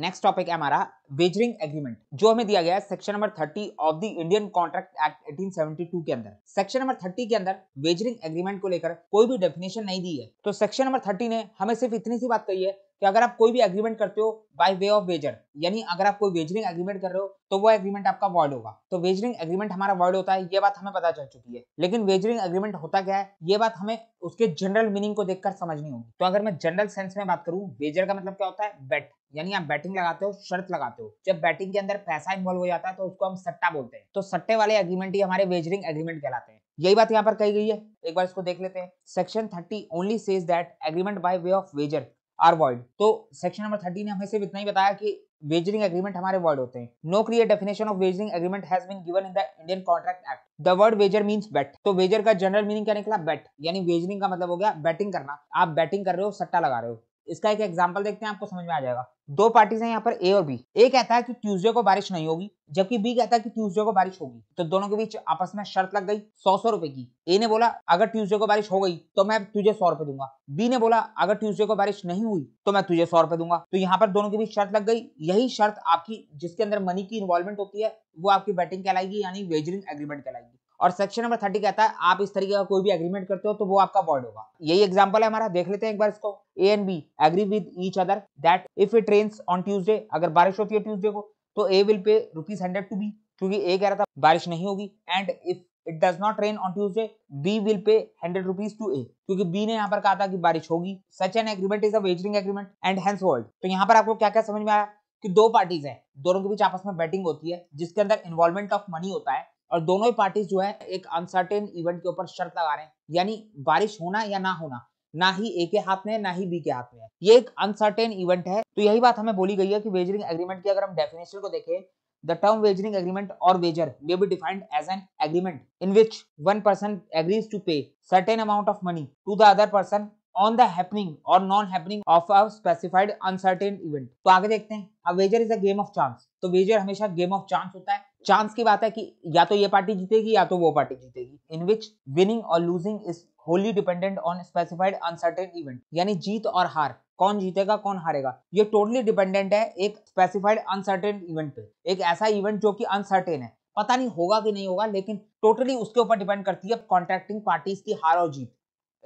Next topic है हमारा wagering agreement जो हमें दिया गया है section number 30 of the Indian contract act 1872 के अंदर सेक्शन नंबर 30 के अंदर वेजरिंग एग्रीमेंट को लेकर कोई भी डेफिनेशन नहीं दी है तो सेक्शन नंबर 30 ने हमें सिर्फ इतनी सी बात कही है कि अगर आप कोई भी एग्रीमेंट करते हो बाय वे ऑफ वेजर यानी अगर आप कोई वेजरिंग एग्रीमेंट कर रहे हो तो वो एग्रीमेंट आपका वर्ड होगा तो वेजरिंग एग्रीमेंट हमारा वर्ड होता है ये बात हमें पता चल चुकी है लेकिन वेजरिंग एग्रीमेंट होता क्या है ये बात हमें उसके जनरल मीनिंग को देखकर समझनी होगी तो अगर मैं जनरल सेंस में बात करूँ वेजर का मतलब क्या होता है बेट यानी आप बैटिंग लगाते हो शर्त लगाते हो जब बैटिंग के अंदर पैसा इन्वॉल्व हो जाता है तो उसको हम सट्टा बोलते हैं तो सट्टे वाले एग्रीमेंट ही हमारे वेजरिंग एग्रीमेंट कहलाते हैं यही बात यहाँ पर कही गई है एक बार इसको देख लेते हैं section thirty only says that agreement by way of wager are void तो सेक्शन नंबर थर्टी ने हमें सिर्फ इतना ही बताया कि वेजरिंग एग्रीमेंट हमारे वर्ड होते हैं no clear definition of wagering agreement has been given in the Indian contract act the word wager means bet तो वेजर का जनरल मीनिंग क्या निकला बेट यानी वेजरिंग का मतलब हो गया बैटिंग करना आप बैटिंग कर रहे हो सट्टा लगा रहे हो इसका एक एग्जाम्पल देखते हैं आपको समझ में आ जाएगा दो पार्टीज हैं यहाँ पर ए और बी ए कहता है कि ट्यूसडे को बारिश नहीं होगी जबकि बी कहता है कि ट्यूसडे को बारिश होगी तो दोनों के बीच आपस में शर्त लग गई सौ सौ रुपए की ए ने बोला अगर ट्यूसडे को बारिश हो गई तो मैं तुझे सौ रुपए दूंगा बी ने बोला अगर ट्यूसडे को बारिश नहीं हुई तो मैं तुझे सौ रुपए दूंगा तो यहाँ पर दोनों के बीच शर्त लग गई यही शर्त आपकी जिसके अंदर मनी की इन्वॉल्वमेंट होती है वो आपकी बैटिंग कहलाएगी यानी वेजरिंग एग्रीमेंट कहलाएगी और सेक्शन नंबर थर्टी कहता है आप इस तरीके का कोई भी एग्रीमेंट करते हो तो वो आपका वॉइड होगा यही एग्जाम्पल है हमारा देख लेते हैं एक बार इसको A and B agree with each other that if it rains on Tuesday अगर बारिश होती है ट्यूजडे को तो A will pay rupees hundred to B क्योंकि ए कह रहा था बारिश नहीं होगी and if it does not rain on Tuesday B will pay hundred rupees to A क्योंकि बी ने यहाँ पर कहा था कि बारिश होगी such an agreement is a wagering agreement and hence world तो यहाँ पर आपको क्या क्या समझ में आया कि दो पार्टीज हैं दोनों के बीच आपस में बैटिंग होती है जिसके अंदर इन्वॉल्वमेंट ऑफ मनी होता है और दोनों ही पार्टी जो है एक अनसर्टेन इवेंट के ऊपर शर्त लगा रहे हैं यानी बारिश होना या ना होना ना ही ए के हाथ में ना ही बी के हाथ में ये एक अनसर्टेन इवेंट है तो यही बात हमें बोली गई है कि वेजरिंग एग्रीमेंट की अगर हम डेफिनेशन को देखें द टर्म वेजरिंग एग्रीमेंट और wager may be defined as an agreement in which one person agrees to pay certain amount of money to the other person on the happening और non happening of a specified uncertain event तो आगे देखते हैं a wager is a game of chance तो wager हमेशा game of chance होता है chance की बात है कि या तो ये पार्टी जीतेगी या तो वो पार्टी जीतेगी इन विच विनिंग और losing is wholly dependent on specified uncertain event यानी जीत और हार कौन जीतेगा कौन हारेगा ये टोटली डिपेंडेंट है एक स्पेसिफाइड अनसर्टेन इवेंट पे एक ऐसा इवेंट जो कि अनसर्टेन है पता नहीं होगा कि नहीं होगा लेकिन टोटली उसके ऊपर डिपेंड करती है कॉन्ट्रैक्टिंग पार्टीज की हार और जीत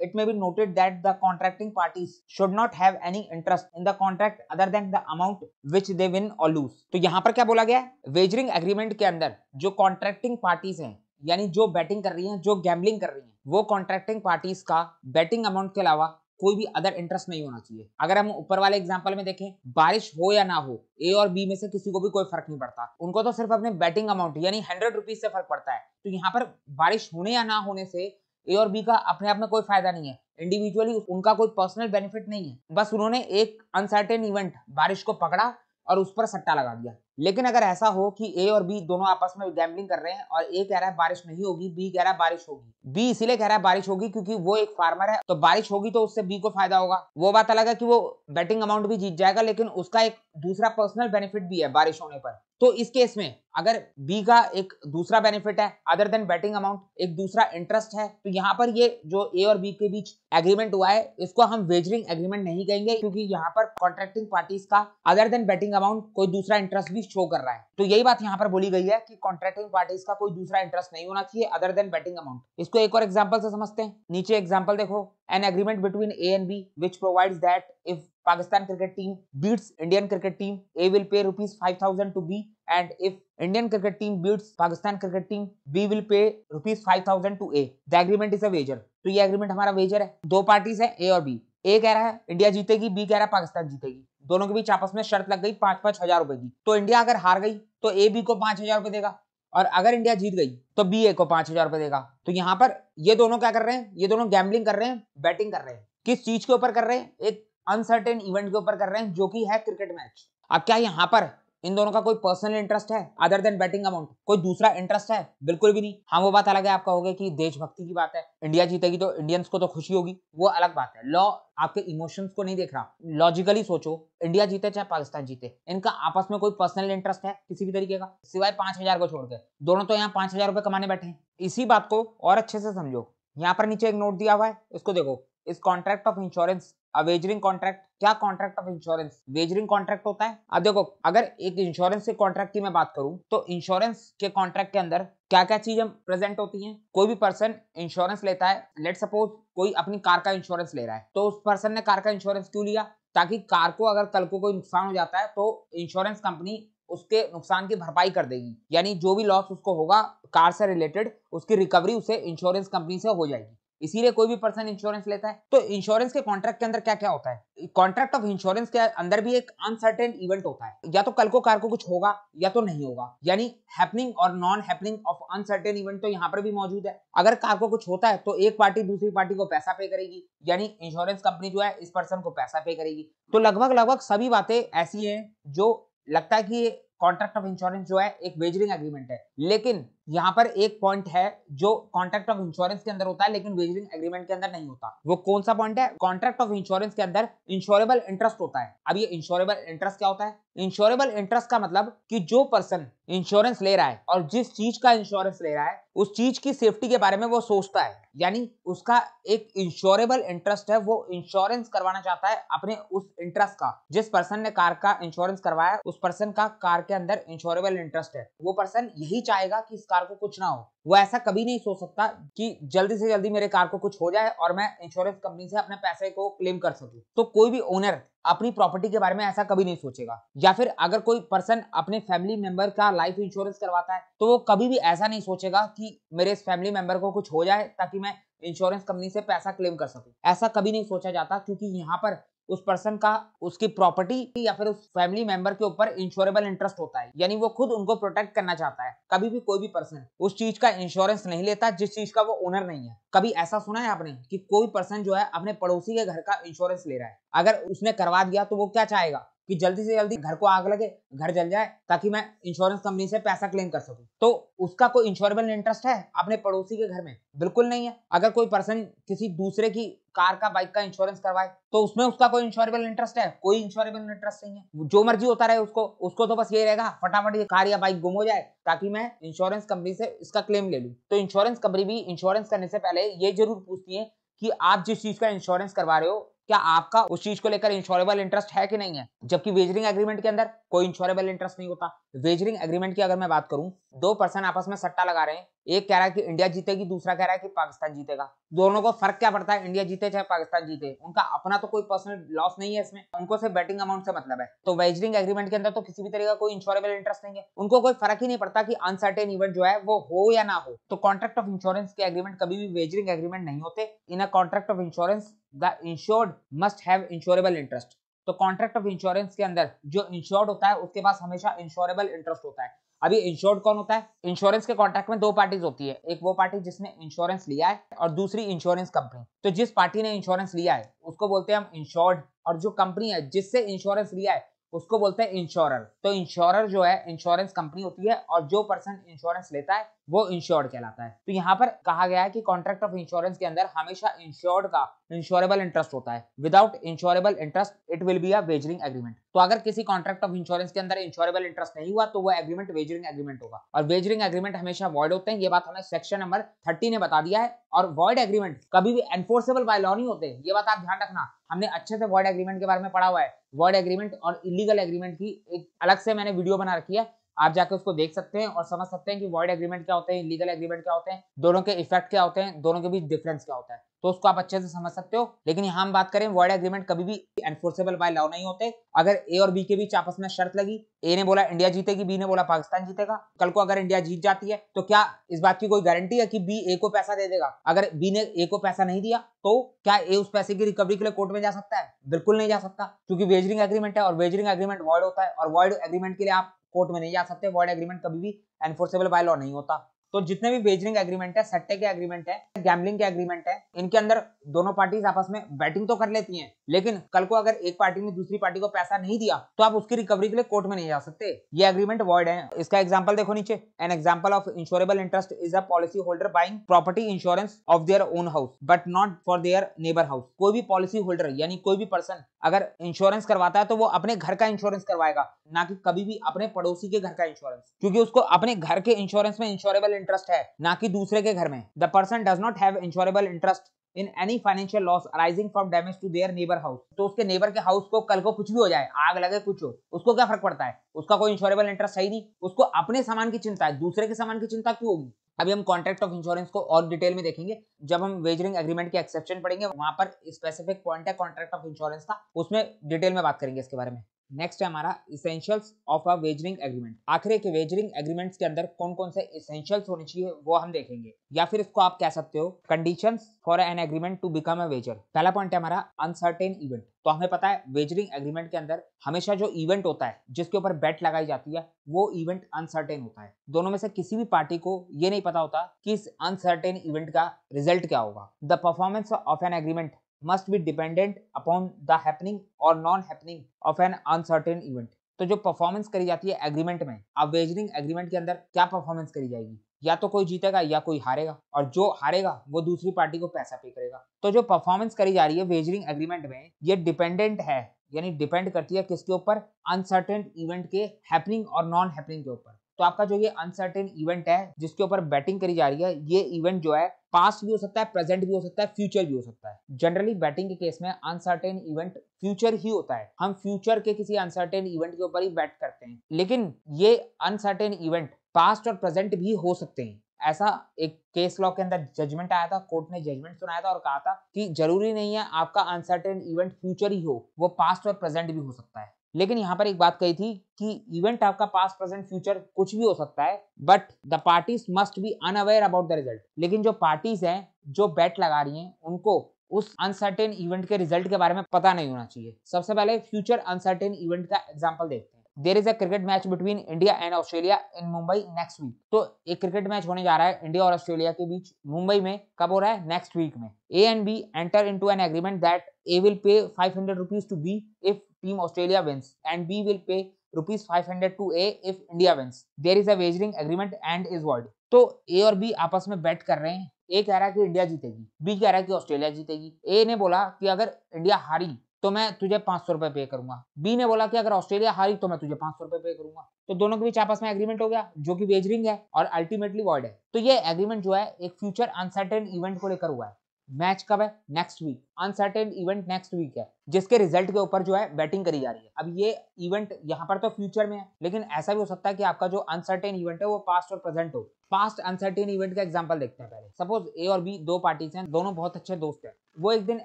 it may be noted that the contracting parties should not have any interest in the contract other than the amount which they win or lose. to yahan par kya bola gaya wagering agreement ke andar jo contracting parties hain yani jo betting kar rahi hain jo gambling kar rahi hain wo contracting parties ka betting amount ke alawa कोई भी other interest नहीं होना चाहिए अगर हम ऊपर वाले example में देखें बारिश हो या ना हो ए और बी में से किसी को भी कोई फर्क नहीं पड़ता उनको तो सिर्फ अपने बैटिंग अमाउंट यानी हंड्रेड रुपीज से फर्क पड़ता है तो यहाँ पर बारिश होने या ना होने से ए और बी का अपने आप में कोई फायदा नहीं है इंडिविजुअली उनका कोई पर्सनल बेनिफिट नहीं है बस उन्होंने एक अनसर्टेन इवेंट बारिश को पकड़ा और उस पर सट्टा लगा दिया लेकिन अगर ऐसा हो कि ए और बी दोनों आपस में गैम्बलिंग कर रहे हैं और ए कह रहा है बारिश नहीं होगी बी कह रहा है बारिश होगी बी इसीलिए कह रहा है बारिश होगी क्योंकि वो एक फार्मर है तो बारिश होगी तो उससे बी को फायदा होगा वो बात अलग है कि वो बैटिंग अमाउंट भी जीत जाएगा लेकिन उसका एक दूसरा पर्सनल बेनिफिट भी है बारिश होने पर तो इस केस में अगर बी का एक दूसरा बेनिफिट है अदर देन बैटिंग अमाउंट एक दूसरा इंटरेस्ट है तो यहाँ पर ये जो ए और बी के बीच एग्रीमेंट हुआ है इसको हम वेजरिंग एग्रीमेंट नहीं कहेंगे क्योंकि यहाँ पर कॉन्ट्रैक्टिंग पार्टीज का अदर देन बैटिंग अमाउंट कोई दूसरा इंटरेस्ट भी भी शो कर रहा है तो यही बात यहाँ पर बोली गई है कि कॉन्ट्रैक्टिंग पार्टीज का कोई दूसरा इंटरेस्ट नहीं होना चाहिए अदर देन बेटिंग अमाउंट इसको एक और एग्जाम्पल से समझते हैं नीचे एग्जाम्पल देखो an agreement between A and B which provide that if Pakistan cricket team beats Indian cricket team A will pay rupees five thousand to B and if Indian cricket team beats Pakistan cricket team B will pay rupees five thousand to A the agreement is a wager तो ये agreement हमारा Vaser है दो parties है ए और B ए कह रहा है इंडिया जीतेगी बी कह रहा है पाकिस्तान जीतेगी दोनों के बीच आपस में शर्त लग गई पांच पांच हजार रुपए की तो इंडिया अगर हार गई तो ए बी को पांच हजार रुपए देगा और अगर इंडिया जीत गई तो बी ए को पांच हजार रुपए देगा तो यहाँ पर ये दोनों क्या कर रहे हैं ये दोनों गैम्बलिंग कर रहे हैं बैटिंग कर रहे हैं किस चीज के ऊपर कर रहे हैं एक अनसर्टेन इवेंट के ऊपर कर रहे हैं जो कि है क्रिकेट मैच अब क्या यहाँ पर इन दोनों का कोई पर्सनल इंटरेस्ट है अदर देन बैटिंग अमाउंट कोई दूसरा इंटरेस्ट है बिल्कुल भी नहीं हाँ वो बात अलग है आपका होगा कि देशभक्ति की बात है इंडिया जीतेगी तो इंडियंस को तो खुशी होगी वो अलग बात है लॉ आपके इमोशंस को नहीं देख रहा लॉजिकली सोचो इंडिया जीते चाहे पाकिस्तान जीते इनका आपस में कोई पर्सनल इंटरेस्ट है किसी भी तरीके का सिवाय पांच हजार को छोड़ के दोनों तो यहाँ पांच हजार रुपए कमाने बैठे हैं इसी बात को और अच्छे से समझो यहाँ पर नीचे एक नोट दिया हुआ है इसको देखो इस contract of insurance wagering contract क्या contract of insurance wagering contract होता है अब देखो अगर एक इंश्योरेंस के कॉन्ट्रैक्ट की मैं बात करूं तो इंश्योरेंस के कॉन्ट्रैक्ट के अंदर क्या क्या चीजें प्रेजेंट होती हैं कोई भी पर्सन इंश्योरेंस लेता है लेट सपोज कोई अपनी कार का इंश्योरेंस ले रहा है तो उस पर्सन ने कार का इंश्योरेंस क्यों लिया ताकि कार को अगर कल को कोई नुकसान हो जाता है तो इंश्योरेंस कंपनी उसके नुकसान की भरपाई कर देगी यानी जो भी लॉस उसको होगा कार से रिलेटेड उसकी रिकवरी उसे इंश्योरेंस कंपनी से हो जाएगी इसीलिए कोई भी पर्सन इंश्योरेंस लेता है तो इंश्योरेंस के कॉन्ट्रैक्ट के अंदर क्या क्या होता है कॉन्ट्रैक्ट ऑफ इंश्योरेंस के अंदर भी एक अनसर्टेन इवेंट होता है या तो कल को कार को कुछ होगा या तो नहीं होगा यानी हैपनिंग और non happening of uncertain event तो यहाँ पर भी मौजूद है अगर कार को कुछ होता है तो एक पार्टी दूसरी पार्टी को पैसा पे करेगी यानी इंश्योरेंस कंपनी जो है इस पर्सन को पैसा पे करेगी तो लगभग लगभग सभी बातें ऐसी हैं जो लगता है कि कॉन्ट्रैक्ट ऑफ इंश्योरेंस जो है एक वेजरिंग एग्रीमेंट है लेकिन यहाँ पर एक पॉइंट है जो कॉन्ट्रैक्ट ऑफ इंश्योरेंस के अंदर होता है लेकिन वेजरिंग एग्रीमेंट के अंदर नहीं होता वो कौन सा पॉइंट है कॉन्ट्रैक्ट ऑफ इंश्योरेंस के अंदर इंश्योरेबल इंटरेस्ट होता है अब ये इंश्योरेबल इंटरेस्ट क्या होता है इंश्योरेबल इंटरेस्ट का मतलब कि जो पर्सन इंश्योरेंस ले रहा है और जिस चीज का इंश्योरेंस ले रहा है उस चीज की सेफ्टी के बारे में वो सोचता है यानी उसका एक इंश्योरेबल इंटरेस्ट है वो इंश्योरेंस करवाना चाहता है अपने उस इंटरेस्ट का जिस पर्सन ने कार का इंश्योरेंस करवाया उस पर्सन का कार के अंदर इंश्योरेबल इंटरेस्ट है वो पर्सन यही चाहेगा कि कार को कुछ ना हो वो ऐसा कभी नहीं सोच सकता कि जल्दी से जल्दी मेरे कार को कुछ हो जाए और मैं इंश्योरेंस कंपनी से अपने पैसे को क्लेम कर सकूं तो कोई भी ओनर अपनी प्रॉपर्टी के बारे में ऐसा कभी नहीं सोचेगा या फिर अगर कोई पर्सन अपने फैमिली मेंबर का लाइफ इंश्योरेंस करवाता है तो वो कभी भी ऐसा नहीं सोचेगा कि मेरे इस फैमिली मेंबर को कुछ हो जाए ताकि मैं इंश्योरेंस कंपनी से पैसा क्लेम कर सकूं ऐसा कभी नहीं सोचा जाता क्योंकि यहाँ पर उस पर्सन का उसकी प्रॉपर्टी या फिर उस फैमिली मेंबर के ऊपर इंश्योरेबल इंटरेस्ट होता है यानी वो खुद उनको प्रोटेक्ट करना चाहता है कभी भी कोई भी पर्सन उस चीज का इंश्योरेंस नहीं लेता जिस चीज का वो ओनर नहीं है कभी ऐसा सुना है आपने कि कोई पर्सन जो है अपने पड़ोसी के घर का इंश्योरेंस ले रहा है अगर उसने करवा दिया तो वो क्या चाहेगा कि जल्दी से जल्दी घर को आग लगे घर जल जाए ताकि मैं इंश्योरेंस कंपनी से पैसा क्लेम कर सकूं तो उसका कोई इंश्योरेबल इंटरेस्ट है अपने पड़ोसी के घर में बिल्कुल नहीं है अगर कोई पर्सन किसी दूसरे की कार का बाइक का इंश्योरेंस करवाए तो उसमें उसका कोई इंश्योरेबल इंटरेस्ट है कोई इंश्योरेबल इंटरेस्ट नहीं है जो मर्जी होता रहे उसको उसको तो बस ये रहेगा फटाफट ये कार या बाइक गुम हो जाए ताकि मैं इंश्योरेंस कंपनी से इसका क्लेम ले लूँ तो इंश्योरेंस कंपनी भी इंश्योरेंस करने से पहले ये जरूर पूछती है कि आप जिस चीज का इंश्योरेंस करवा रहे हो क्या आपका उस चीज को लेकर इंश्योरेबल इंटरेस्ट है कि नहीं है जबकि वेजरिंग एग्रीमेंट के अंदर कोई इंश्योरेबल इंटरेस्ट नहीं होता वेजरिंग एग्रीमेंट की अगर मैं बात करूं दो पर्सन आपस में सट्टा लगा रहे हैं एक कह रहा है कि इंडिया जीतेगी दूसरा कह रहा है कि पाकिस्तान जीतेगा दोनों को फर्क क्या पड़ता है इंडिया जीते चाहे पाकिस्तान जीते उनका अपना तो कोई पर्सनल लॉस नहीं है इसमें उनको सिर्फ बैटिंग अमाउंट से मतलब है तो वेजरिंग एग्रीमेंट के अंदर तो किसी भी तरह का कोई इंश्योरेबल इंटरेस्ट नहीं है उनको कोई फर्क ही नहीं पड़ता की अनसर्टेन इवेंट जो है वो हो या ना हो तो कॉन्ट्रैक्ट ऑफ इंश्योरेंस के एग्रीमेंट कभी भी वेजरिंग एग्रीमेंट नहीं होते in a contract of insurance the insured must have insurable interest तो कॉन्ट्रैक्ट ऑफ इंश्योरेंस के अंदर जो इंश्योर्ड होता है उसके पास हमेशा इंश्योरेबल इंटरेस्ट होता है अभी इंश्योर्ड कौन होता है इंश्योरेंस के कॉन्ट्रैक्ट में दो पार्टीज होती है एक वो पार्टी जिसने इंश्योरेंस लिया है और दूसरी इंश्योरेंस कंपनी तो जिस पार्टी ने इंश्योरेंस लिया है उसको बोलते हैं हम इंश्योर्ड और जो कंपनी है जिससे इंश्योरेंस लिया है उसको बोलते हैं इंश्योरर तो इंश्योरर जो है इंश्योरेंस कंपनी होती है और जो पर्सन इंश्योरेंस लेता है वो इंश्योर्ड कहलाता है तो यहाँ पर कहा गया है कि कॉन्ट्रैक्ट ऑफ इंश्योरेंस के अंदर हमेशा इंश्योर्ड का इंश्योरेबल इंटरेस्ट होता है without insurable interest it will be a wagering agreement तो अगर किसी कॉन्ट्रैक्ट ऑफ इंश्योरेंस के अंदर इंश्योरेबल इंटरेस्ट नहीं हुआ तो वो एग्रीमेंट वेजरिंग एग्रीमेंट होगा और वेजरिंग एग्रीमेंट हमेशा वॉइड होते हैं ये बात हमें सेक्शन नंबर थर्टी ने बता दिया है और वॉइड एग्रीमेंट कभी भी एनफोर्सेबल बाय लॉ नहीं होते ये बात आप ध्यान रखना हमने अच्छे से वॉइड एग्रीमेंट के बारे में पढ़ा हुआ है वर्ड एग्रीमेंट और इलीगल एग्रीमेंट की एक अलग से मैंने वीडियो बना रखी है आप जाके उसको देख सकते हैं और समझ सकते हैं कि वर्ड एग्रीमेंट क्या होते हैं लीगल एग्रीमेंट क्या होते हैं दोनों के इफेक्ट क्या होते हैं दोनों के बीच डिफरेंस क्या होता है तो उसको आप अच्छे से समझ सकते हो लेकिन यहाँ हम बात करें वर्ड एग्रीमेंट कभी भी एनफोर्सेबल बाय लॉ नहीं होते अगर ए और बी के बीच आपस में शर्त लगी ए ने बोला इंडिया जीतेगी बी ने बोला पाकिस्तान जीतेगा कल को अगर इंडिया जीत जाती है तो क्या इस बात की कोई गारंटी है कि बी ए को पैसा दे देगा अगर बी ने ए को पैसा नहीं दिया तो क्या ए उस पैसे की रिकवरी के लिए कोर्ट में जा सकता है बिल्कुल नहीं जा सकता क्योंकि वेजरिंग एग्रीमेंट है और वेजरिंग एग्रीमेंट वर्ड होता है और वर्ड एग्रीमेंट के लिए आप कोर्ट में नहीं जा सकते वर्ड एग्रीमेंट कभी भी एनफोर्सेबल बाय लॉ नहीं होता तो जितने भी बेजरिंग एग्रीमेंट है सट्टे के एग्रीमेंट है गैमलिंग के एग्रीमेंट है इनके अंदर दोनों पार्टीज आपस में बैटिंग तो कर लेती हैं लेकिन कल को अगर एक पार्टी ने दूसरी पार्टी को पैसा नहीं दिया तो आप उसकी रिकवरी के लिए कोर्ट में नहीं जा सकते ये एग्रीमेंट वर्ड है इसका एग्जाम्पल देखो नीचे an example of insurable interest is a policy holder buying property insurance of their own house but not for their neighbour house कोई भी पॉलिसी होल्डर यानी कोई भी पर्सन अगर इंश्योरेंस करवाता है तो वो अपने घर का इंश्योरेंस करवाएगा ना कि कभी भी अपने पड़ोसी के घर का इंश्योरेंस क्योंकि उसको अपने घर के इंश्योरेंस में इंश्योरेबल इंटरेस्ट है ना कि दूसरे के घर में the person does not have insurable interest in any financial loss arising from damage to their neighbour house तो उसके नेबर के हाउस को कल को कुछ भी हो जाए आग लगे कुछ हो उसको क्या फर्क पड़ता है उसका कोई इंश्योरेबल इंटरेस्ट है ही नहीं उसको अपने सामान की चिंता है दूसरे के सामान की चिंता क्यों होगी अभी हम कॉन्ट्रैक्ट ऑफ इंश्योरेंस को और डिटेल में देखेंगे जब हम वेजरिंग एग्रीमेंट के एक्सेप्शन पढ़ेंगे वहां पर स्पेसिफिक पॉइंट है कॉन्ट्रैक्ट ऑफ इंश्योरेंस का उसमें डिटेल में बात करेंगे इसके बारे में नेक्स्ट है हमारा essentials of a wagering agreement आखिर के वेजरिंग एग्रीमेंट्स के अंदर कौन कौन से इसेंशियल्स होने चाहिए वो हम देखेंगे या फिर इसको आप कह सकते हो condition for an agreement to become a wager पहला पॉइंट है हमारा अनसर्टेन इवेंट तो हमें पता है वेजरिंग एग्रीमेंट के अंदर हमेशा जो इवेंट होता है जिसके ऊपर बेट लगाई जाती है वो इवेंट अनसर्टेन होता है दोनों में से किसी भी पार्टी को ये नहीं पता होता कि इस अनसर्टेन इवेंट का रिजल्ट क्या होगा the performance of an agreement must be dependent upon the happening और non happening of an uncertain event तो जो परफॉर्मेंस करी जाती है एग्रीमेंट में अब वेजरिंग एग्रीमेंट के अंदर क्या परफॉर्मेंस करी जाएगी या तो कोई जीतेगा या कोई हारेगा और जो हारेगा वो दूसरी पार्टी को पैसा पे करेगा तो जो परफॉर्मेंस करी जा रही है वेजरिंग एग्रीमेंट में ये डिपेंडेंट है यानी डिपेंड करती है किसके ऊपर अनसर्टेन इवेंट के हैपनिंग और नॉन हैपनिंग के ऊपर तो आपका जो ये अनसर्टेन इवेंट है जिसके ऊपर बैटिंग करी जा रही है ये इवेंट जो है पास्ट भी हो सकता है प्रेजेंट भी हो सकता है फ्यूचर भी हो सकता है जनरली बैटिंग के केस में अनसर्टेन इवेंट फ्यूचर ही होता है हम फ्यूचर के किसी अनसर्टेन इवेंट के ऊपर ही बैट करते हैं लेकिन ये अनसर्टेन इवेंट पास्ट और प्रेजेंट भी हो सकते हैं ऐसा एक केस लॉ के अंदर जजमेंट आया था कोर्ट ने जजमेंट सुनाया था और कहा था कि जरूरी नहीं है आपका अनसर्टेन इवेंट फ्यूचर ही हो वो पास्ट और प्रेजेंट भी हो सकता है लेकिन यहाँ पर एक बात कही थी कि इवेंट आपका पास प्रेजेंट फ्यूचर कुछ भी हो सकता है but the parties must be unaware about the result लेकिन जो पार्टीज हैं जो बैट लगा रही हैं उनको उस अनसर्टेन इवेंट के रिजल्ट के बारे में पता नहीं होना चाहिए सबसे पहले फ्यूचर अनसर्टेन इवेंट का एग्जाम्पल देखते हैं there is a cricket match between India and Australia in Mumbai next week तो एक क्रिकेट मैच होने जा रहा है इंडिया और ऑस्ट्रेलिया के बीच मुंबई में कब हो रहा है नेक्स्ट वीक में A and B enter into an agreement that A will pay five hundred rupees to B if team Australia wins and B will pay rupees 500 to A if India wins. There is a wagering agreement and is world तो A और B आपस में bat कर रहे हैं ए कह रहा है कि इंडिया जीतेगी बी कह रहा है कि ऑस्ट्रेलिया जीतेगी ए ने बोला कि अगर इंडिया हारी तो मैं तुझे पांच सौ रुपए पे करूंगा बी ने बोला कि अगर ऑस्ट्रेलिया हारी तो मैं तुझे पांच सौ रुपए पे करूंगा तो दोनों के बीच आपस में एग्रीमेंट हो गया जो कि वेजरिंग है और अल्टीमेटली वर्ड है तो ये एग्रीमेंट जो है एक फ्यूचर अनसर्टेन इवेंट को लेकर हुआ है मैच कब है next week uncertain event next week है जिसके रिजल्ट के ऊपर जो है बैटिंग करी जा रही है अब ये इवेंट यहाँ पर तो फ्यूचर में है लेकिन ऐसा भी हो सकता है कि आपका जो अनसर्टेन इवेंट है वो पास्ट और प्रेजेंट हो पास्ट अनसर्टेन इवेंट का एग्जाम्पल देखते हैं पहले सपोज ए और बी दो पार्टीज हैं दोनों बहुत अच्छे दोस्त हैं वो एक दिन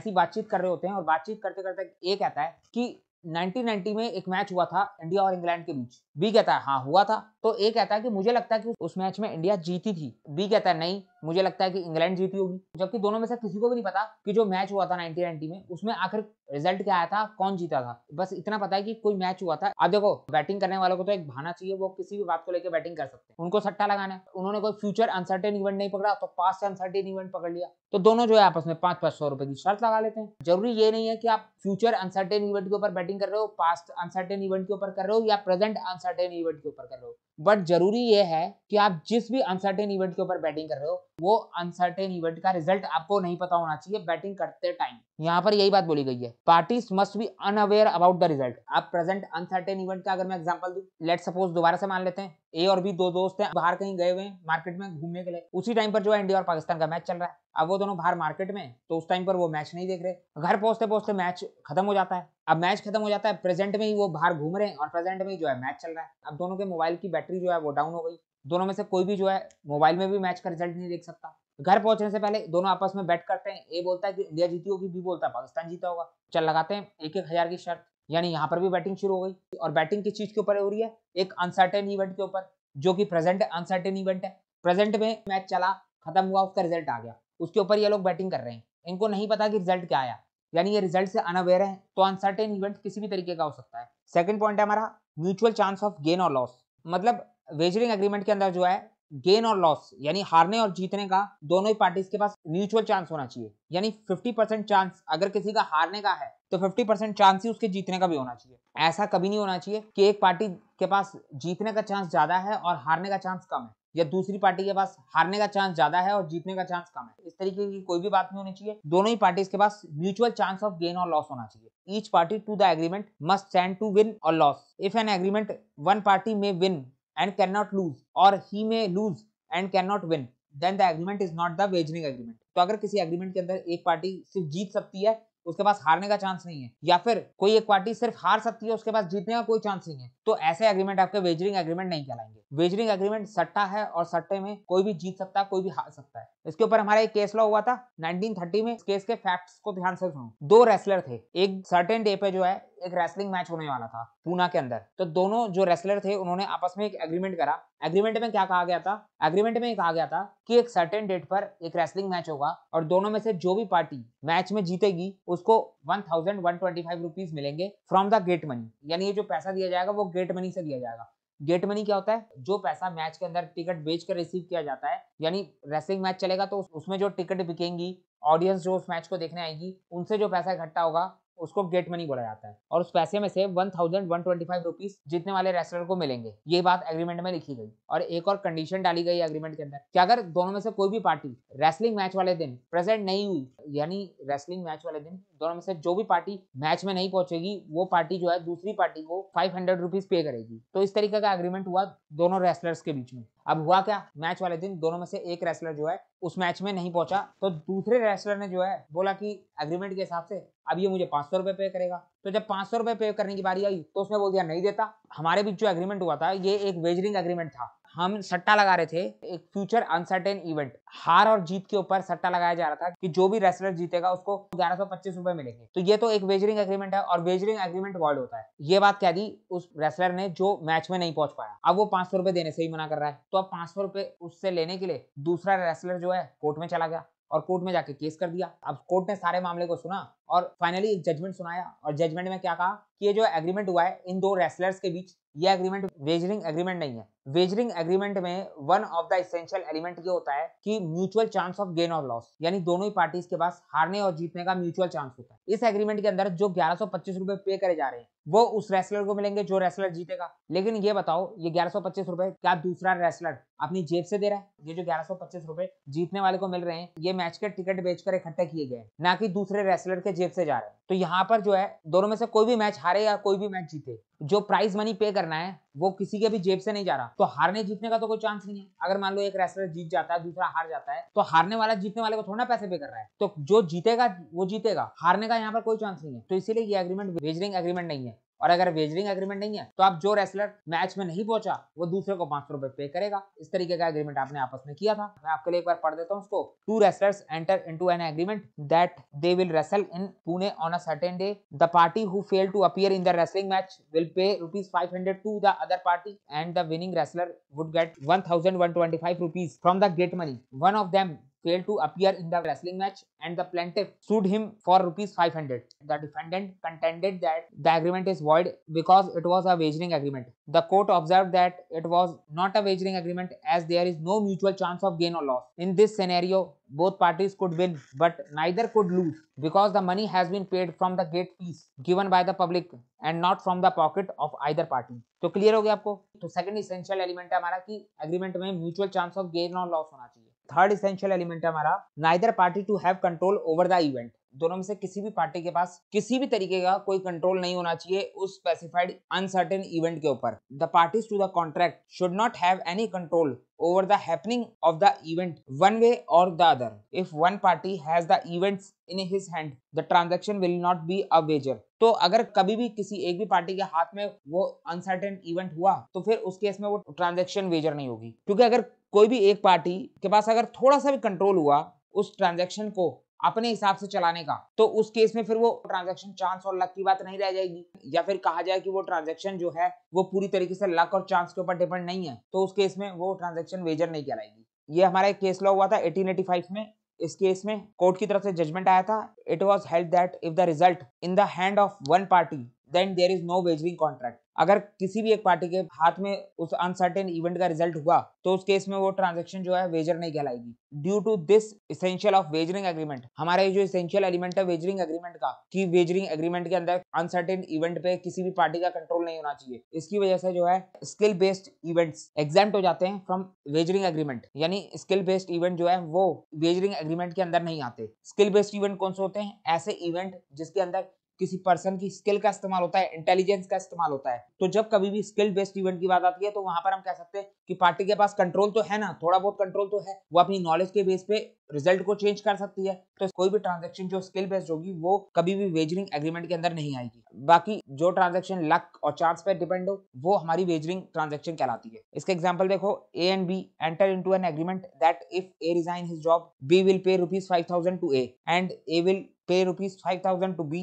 ऐसी बातचीत कर रहे होते हैं और बातचीत करते करते ए कहता है कि 1990 में एक मैच हुआ था इंडिया और इंग्लैंड के बीच बी कहता है हाँ हुआ था तो ए कहता है कि मुझे लगता है कि उस मैच में इंडिया जीती थी बी कहता है नहीं मुझे लगता है कि इंग्लैंड जीती होगी जबकि दोनों में से किसी को भी नहीं पता कि जो मैच हुआ था नाइनटीन में उसमें आखिर रिजल्ट क्या आया था कौन जीता था बस इतना पता है कि कोई मैच हुआ था अब देखो बैटिंग करने वालों को तो एक भाना चाहिए वो किसी भी बात को लेकर बैटिंग कर सकते हैं उनको सट्टा लगाना है उन्होंने कोई फ्यूचर अनसर्टेन इवेंट नहीं पकड़ा तो पास से अनसर्टेन इवेंट पकड़ लिया तो दोनों जो है आपस में पांच पांच सौ रुपए की शर्त लगा लेते हैं जरूरी ये नहीं है कि आप फ्यूचर अनसर्टेन इवेंट के ऊपर बैटिंग कर रहे हो पास्ट अनसर्टेन इवेंट के ऊपर कर रहे हो या प्रेजेंट अनसर्टेन इवेंट के ऊपर कर रहे हो बट जरूरी ये है कि आप जिस भी अनसर्टेन इवेंट के ऊपर बैटिंग कर रहे हो वो अनसर्टेन इवेंट का रिजल्ट आपको नहीं पता होना चाहिए बैटिंग करते टाइम यहाँ पर यही बात बोली गई है parties must be unaware about the result आप प्रेजेंट अनसर्टेन इवेंट का अगर मैं एग्जांपल दू लेट सपोज दोबारा से मान लेते हैं ए और बी दो दोस्त हैं बाहर कहीं गए हुए हैं मार्केट में घूमने के लिए उसी टाइम पर जो है इंडिया और पाकिस्तान का मैच चल रहा है अब वो दोनों बाहर मार्केट में तो उस टाइम पर वो मैच नहीं देख रहे घर पहुंचते पहुंचते मैच खत्म हो जाता है अब मैच खत्म हो जाता है प्रेजेंट में ही वो बाहर घूम रहे हैं और प्रेजेंट में ही जो है मैच चल रहा है अब दोनों के मोबाइल की बैटरी जो है वो डाउन हो गई दोनों में से कोई भी जो है मोबाइल में भी मैच का रिजल्ट नहीं देख सकता घर पहुंचने से पहले दोनों आपस में बैठ करते हैं ए बोलता है कि इंडिया जीती होगी बी बोलता है पाकिस्तान जीता होगा चल लगाते हैं एक एक हजार की शर्त यानी यहाँ पर भी बैटिंग शुरू हो गई और बैटिंग किस चीज के ऊपर हो रही है एक अनसर्टेन इवेंट के ऊपर जो कि प्रेजेंट अनसर्टेन इवेंट है प्रेजेंट में मैच चला खत्म हुआ उसका रिजल्ट आ गया उसके ऊपर ये लोग बैटिंग कर रहे हैं इनको नहीं पता कि रिजल्ट क्या आया यानी ये रिजल्ट से अनअवेयर है तो अनसर्टेन इवेंट किसी भी तरीके का हो सकता है सेकंड पॉइंट है हमारा म्यूचुअल चांस ऑफ गेन और लॉस मतलब वेजरिंग एग्रीमेंट के अंदर जो है गेन और लॉस यानी हारने और जीतने का दोनों ही पार्टीज के पास म्यूचुअल चांस होना चाहिए यानी 50 परसेंट चांस अगर किसी का हारने का है तो 50 परसेंट चांस ही उसके जीतने का भी होना चाहिए ऐसा कभी नहीं होना चाहिए कि एक पार्टी के पास जीतने का चांस ज्यादा है और हारने का चांस कम है या दूसरी पार्टी के पास हारने का चांस ज्यादा है और जीतने का चांस कम है इस तरीके की कोई भी बात नहीं होनी चाहिए दोनों ही पार्टीज के पास म्यूचुअल चांस ऑफ गेन और लॉस होना चाहिए each party to the agreement must stand to win और loss if an agreement one party में win and cannot lose or he may lose and cannot win then the agreement is not the wagering agreement तो अगर किसी agreement के अंदर एक party सिर्फ जीत सकती है उसके पास हारने का चांस नहीं है या फिर कोई एक पार्टी सिर्फ हार सकती है उसके पास जीतने का कोई चांस नहीं है तो ऐसे एग्रीमेंट आपके वेजरिंग एग्रीमेंट नहीं कहलाएंगे वेजरिंग एग्रीमेंट सट्टा है और सट्टे में कोई भी जीत सकता है कोई भी हार सकता है इसके ऊपर हमारा एक केस लॉ हुआ था 1930 में इस केस के फैक्ट्स को ध्यान से सुनो दो रेसलर थे एक सर्टेन डे पे जो है एक रेसलिंग मैच होने वाला था पूना के अंदर तो दोनों जो रेसलर थे उन्होंने आपस में एक एग्रीमेंट करा एग्रीमेंट में क्या कहा गया था एग्रीमेंट में कहा गया था कि एक सर्टेन डेट पर एक रेसलिंग मैच होगा और दोनों में से जो भी पार्टी मैच में जीतेगी उसको one thousand one twenty five rupees मिलेंगे फ्रॉम द गेट मनी यानी ये जो पैसा दिया जाएगा वो गेट मनी से दिया जाएगा गेट मनी क्या होता है जो पैसा मैच के अंदर टिकट बेच कर रिसीव किया जाता है यानी रेसलिंग मैच चलेगा तो उसमें जो टिकट बिकेंगी ऑडियंस जो उस मैच को देखने आएगी उनसे जो पैसा इकट्ठा होगा उसको गेट मनी बोला जाता है और उस पैसे में से one thousand one twenty five rupees जितने वाले रेसलर को मिलेंगे ये बात एग्रीमेंट में लिखी गई और एक और कंडीशन डाली गई एग्रीमेंट के अंदर कि अगर दोनों में से कोई भी पार्टी रेसलिंग मैच वाले दिन प्रेजेंट नहीं हुई यानी रेसलिंग मैच वाले दिन दोनों में से जो भी पार्टी मैच में नहीं पहुंचेगी वो पार्टी जो है दूसरी पार्टी को फाइव हंड्रेड रुपीज पे करेगी तो इस तरीके का एग्रीमेंट हुआ दोनों रेसलर्स के बीच में अब हुआ क्या मैच वाले दिन दोनों में से एक रेसलर जो है उस मैच में नहीं पहुंचा तो दूसरे रेसलर ने जो है बोला कि एग्रीमेंट के हिसाब से अब ये मुझे पांच सौ रुपए पे करेगा तो जब पांच सौ रुपए पे करने की बारी आई तो उसने बोल दिया नहीं देता हमारे बीच जो एग्रीमेंट हुआ था ये एक वेजरिंग एग्रीमेंट था हम सट्टा लगा रहे थे एक फ्यूचर अनसर्टेन इवेंट हार और जीत के ऊपर सट्टा लगाया जा रहा था कि जो भी रेसलर जीतेगा उसको ग्यारह सौ पच्चीस रुपए मिलेंगे तो ये तो एक वेजरिंग एग्रीमेंट है और वेजरिंग एग्रीमेंट वर्ल्ड होता है ये बात कह दी उस रेसलर ने जो मैच में नहीं पहुंच पाया अब वो पांच सौ रुपए देने से ही मना कर रहा है तो अब पांच सौ रुपए उससे लेने के लिए दूसरा रेसलर जो है कोर्ट में चला गया और कोर्ट में जाके केस कर दिया अब कोर्ट ने सारे मामले को सुना और फाइनली एक जजमेंट सुनाया और जजमेंट में क्या कहा कि ये जो एग्रीमेंट हुआ है इन दो रेसलर्स के बीच ये एग्रीमेंट वेजरिंग एग्रीमेंट नहीं है वेजरिंग एग्रीमेंट में one of the essential element ये होता है कि म्यूचुअल चांस ऑफ गेन और लॉस यानी दोनों ही पार्टीज के पास हारने और जीतने का म्यूचुअल चांस होता है इस एग्रीमेंट के अंदर जो ग्यारह सौ पच्चीस पे करे जा रहे हैं वो उस रेसलर को मिलेंगे जो रेसलर जीतेगा लेकिन ये बताओ ये ग्यारह सौ पच्चीस रुपए क्या दूसरा रेसलर अपनी जेब से दे रहा है ये जो ग्यारह सौ पच्चीस रुपए जीतने वाले को मिल रहे हैं ये मैच के टिकट बेचकर इकट्ठे किए गए ना कि दूसरे रेसलर के जेब से जा रहे हैं तो यहाँ पर जो है दोनों में से कोई भी मैच हारे या कोई भी मैच जीते जो प्राइज मनी पे करना है वो किसी के भी जेब से नहीं जा रहा तो हारने जीतने का तो कोई चांस नहीं है अगर मान लो एक रेसलर जीत जाता है दूसरा हार जाता है तो हारने वाला जीतने वाले को थोड़ा पैसे पे कर रहा है तो जो जीतेगा वो जीतेगा हारने का यहाँ पर कोई चांस नहीं है तो इसीलिए ये एग्रीमेंट वेजरिंग एग्रीमेंट नहीं है और अगर वेजरिंग एग्रीमेंट नहीं है तो आप जो रेसलर मैच में नहीं पहुंचा वो दूसरे को पांच सौ पे करेगा इस तरीके का एग्रीमेंट आपने आपस में किया था मैं आपके लिए एक बार पढ़ देता हूँ उसको two wrestlers enter into an agreement that they will wrestle in Pune on a certain day the party who fail to appear in the wrestling match will pay rupees five hundred to the other party and the winning wrestler would get one thousand one twenty five rupees from the gate money one of them failed to appear in the wrestling match and the plaintiff sued him for rupees 500. The defendant contended that the agreement is void because it was a wagering agreement. The court observed that it was not a wagering agreement as there is no mutual chance of gain or loss. In this scenario, both parties could win but neither could lose because the money has been paid from the gate fees given by the public and not from the pocket of either party. तो clear हो गया आपको तो second essential element है हमारा कि agreement में mutual chance of gain और लॉस होना चाहिए थर्ड इसेंशियल एलिमेंट है हमारा neither party to have control over the event दोनों में से किसी भी पार्टी के पास किसी भी तरीके का कोई कंट्रोल नहीं होना चाहिए उस स्पेसिफाइड अनसर्टेन इवेंट के ऊपर the parties to the contract should not have any control over the happening of the event one way और the other if one party has the events in his hand the transaction will not be a wager तो अगर कभी भी किसी एक भी party के हाथ में वो अनसर्टेन इवेंट हुआ तो फिर उस केस में वो ट्रांजेक्शन वेजर नहीं होगी क्योंकि अगर कोई भी एक पार्टी के पास अगर थोड़ा सा भी कंट्रोल हुआ उस ट्रांजेक्शन को अपने हिसाब से चलाने का तो उस केस में फिर वो ट्रांजेक्शन चांस और लक की बात नहीं रह जाएगी या फिर कहा जाए कि वो ट्रांजेक्शन जो है वो पूरी तरीके से लक और चांस के ऊपर डिपेंड नहीं है तो उस केस में वो ट्रांजेक्शन वेजर नहीं कहलाएगी ये हमारा एक केस लॉ हुआ था एटीन में इस केस में कोर्ट की तरफ से जजमेंट आया था it was held that if the result in the hand of one party then there is no wagering contract अगर किसी भी एक पार्टी के हाथ में उस अनसर्टेन इवेंट का रिजल्ट हुआ तो उस केस में वो ट्रांजेक्शन जो है वेजर नहीं कहलाएगी due to this essential of wagering agreement हमारा ये जो इसेंशियल एलिमेंट है वेजरिंग एग्रीमेंट का कि वेजरिंग एग्रीमेंट के अंदर अनसर्टेन इवेंट पे किसी भी पार्टी का कंट्रोल नहीं होना चाहिए इसकी वजह से जो है स्किल बेस्ड इवेंट्स एग्जाम हो जाते हैं फ्रॉम वेजरिंग एग्रीमेंट यानी स्किल बेस्ड इवेंट जो है वो वेजरिंग एग्रीमेंट के अंदर नहीं आते स्किल बेस्ड इवेंट कौन से होते हैं ऐसे इवेंट जिसके अंदर किसी पर्सन की स्किल का इस्तेमाल होता है इंटेलिजेंस का इस्तेमाल होता है तो जब कभी भी स्किल बेस्ड इवेंट की बात आती है तो वहां पर हम कह सकते हैं कि पार्टी के पास कंट्रोल तो है ना थोड़ा बहुत कंट्रोल तो है वो अपनी नॉलेज के बेस पे रिजल्ट को चेंज कर सकती है तो कोई भी ट्रांजेक्शन जो स्किल बेस्ड होगी वो कभी भी वेजरिंग एग्रीमेंट के अंदर नहीं आएगी बाकी जो ट्रांजेक्शन लक और चांस पर डिपेंड हो वो हमारी वेजरिंग ट्रांजेक्शन कहलाती है इसका एग्जाम्पल देखो A and B enter in an agreement that if A resign his job B will pay rupees five thousand to A and A will pay rupees 5000 to B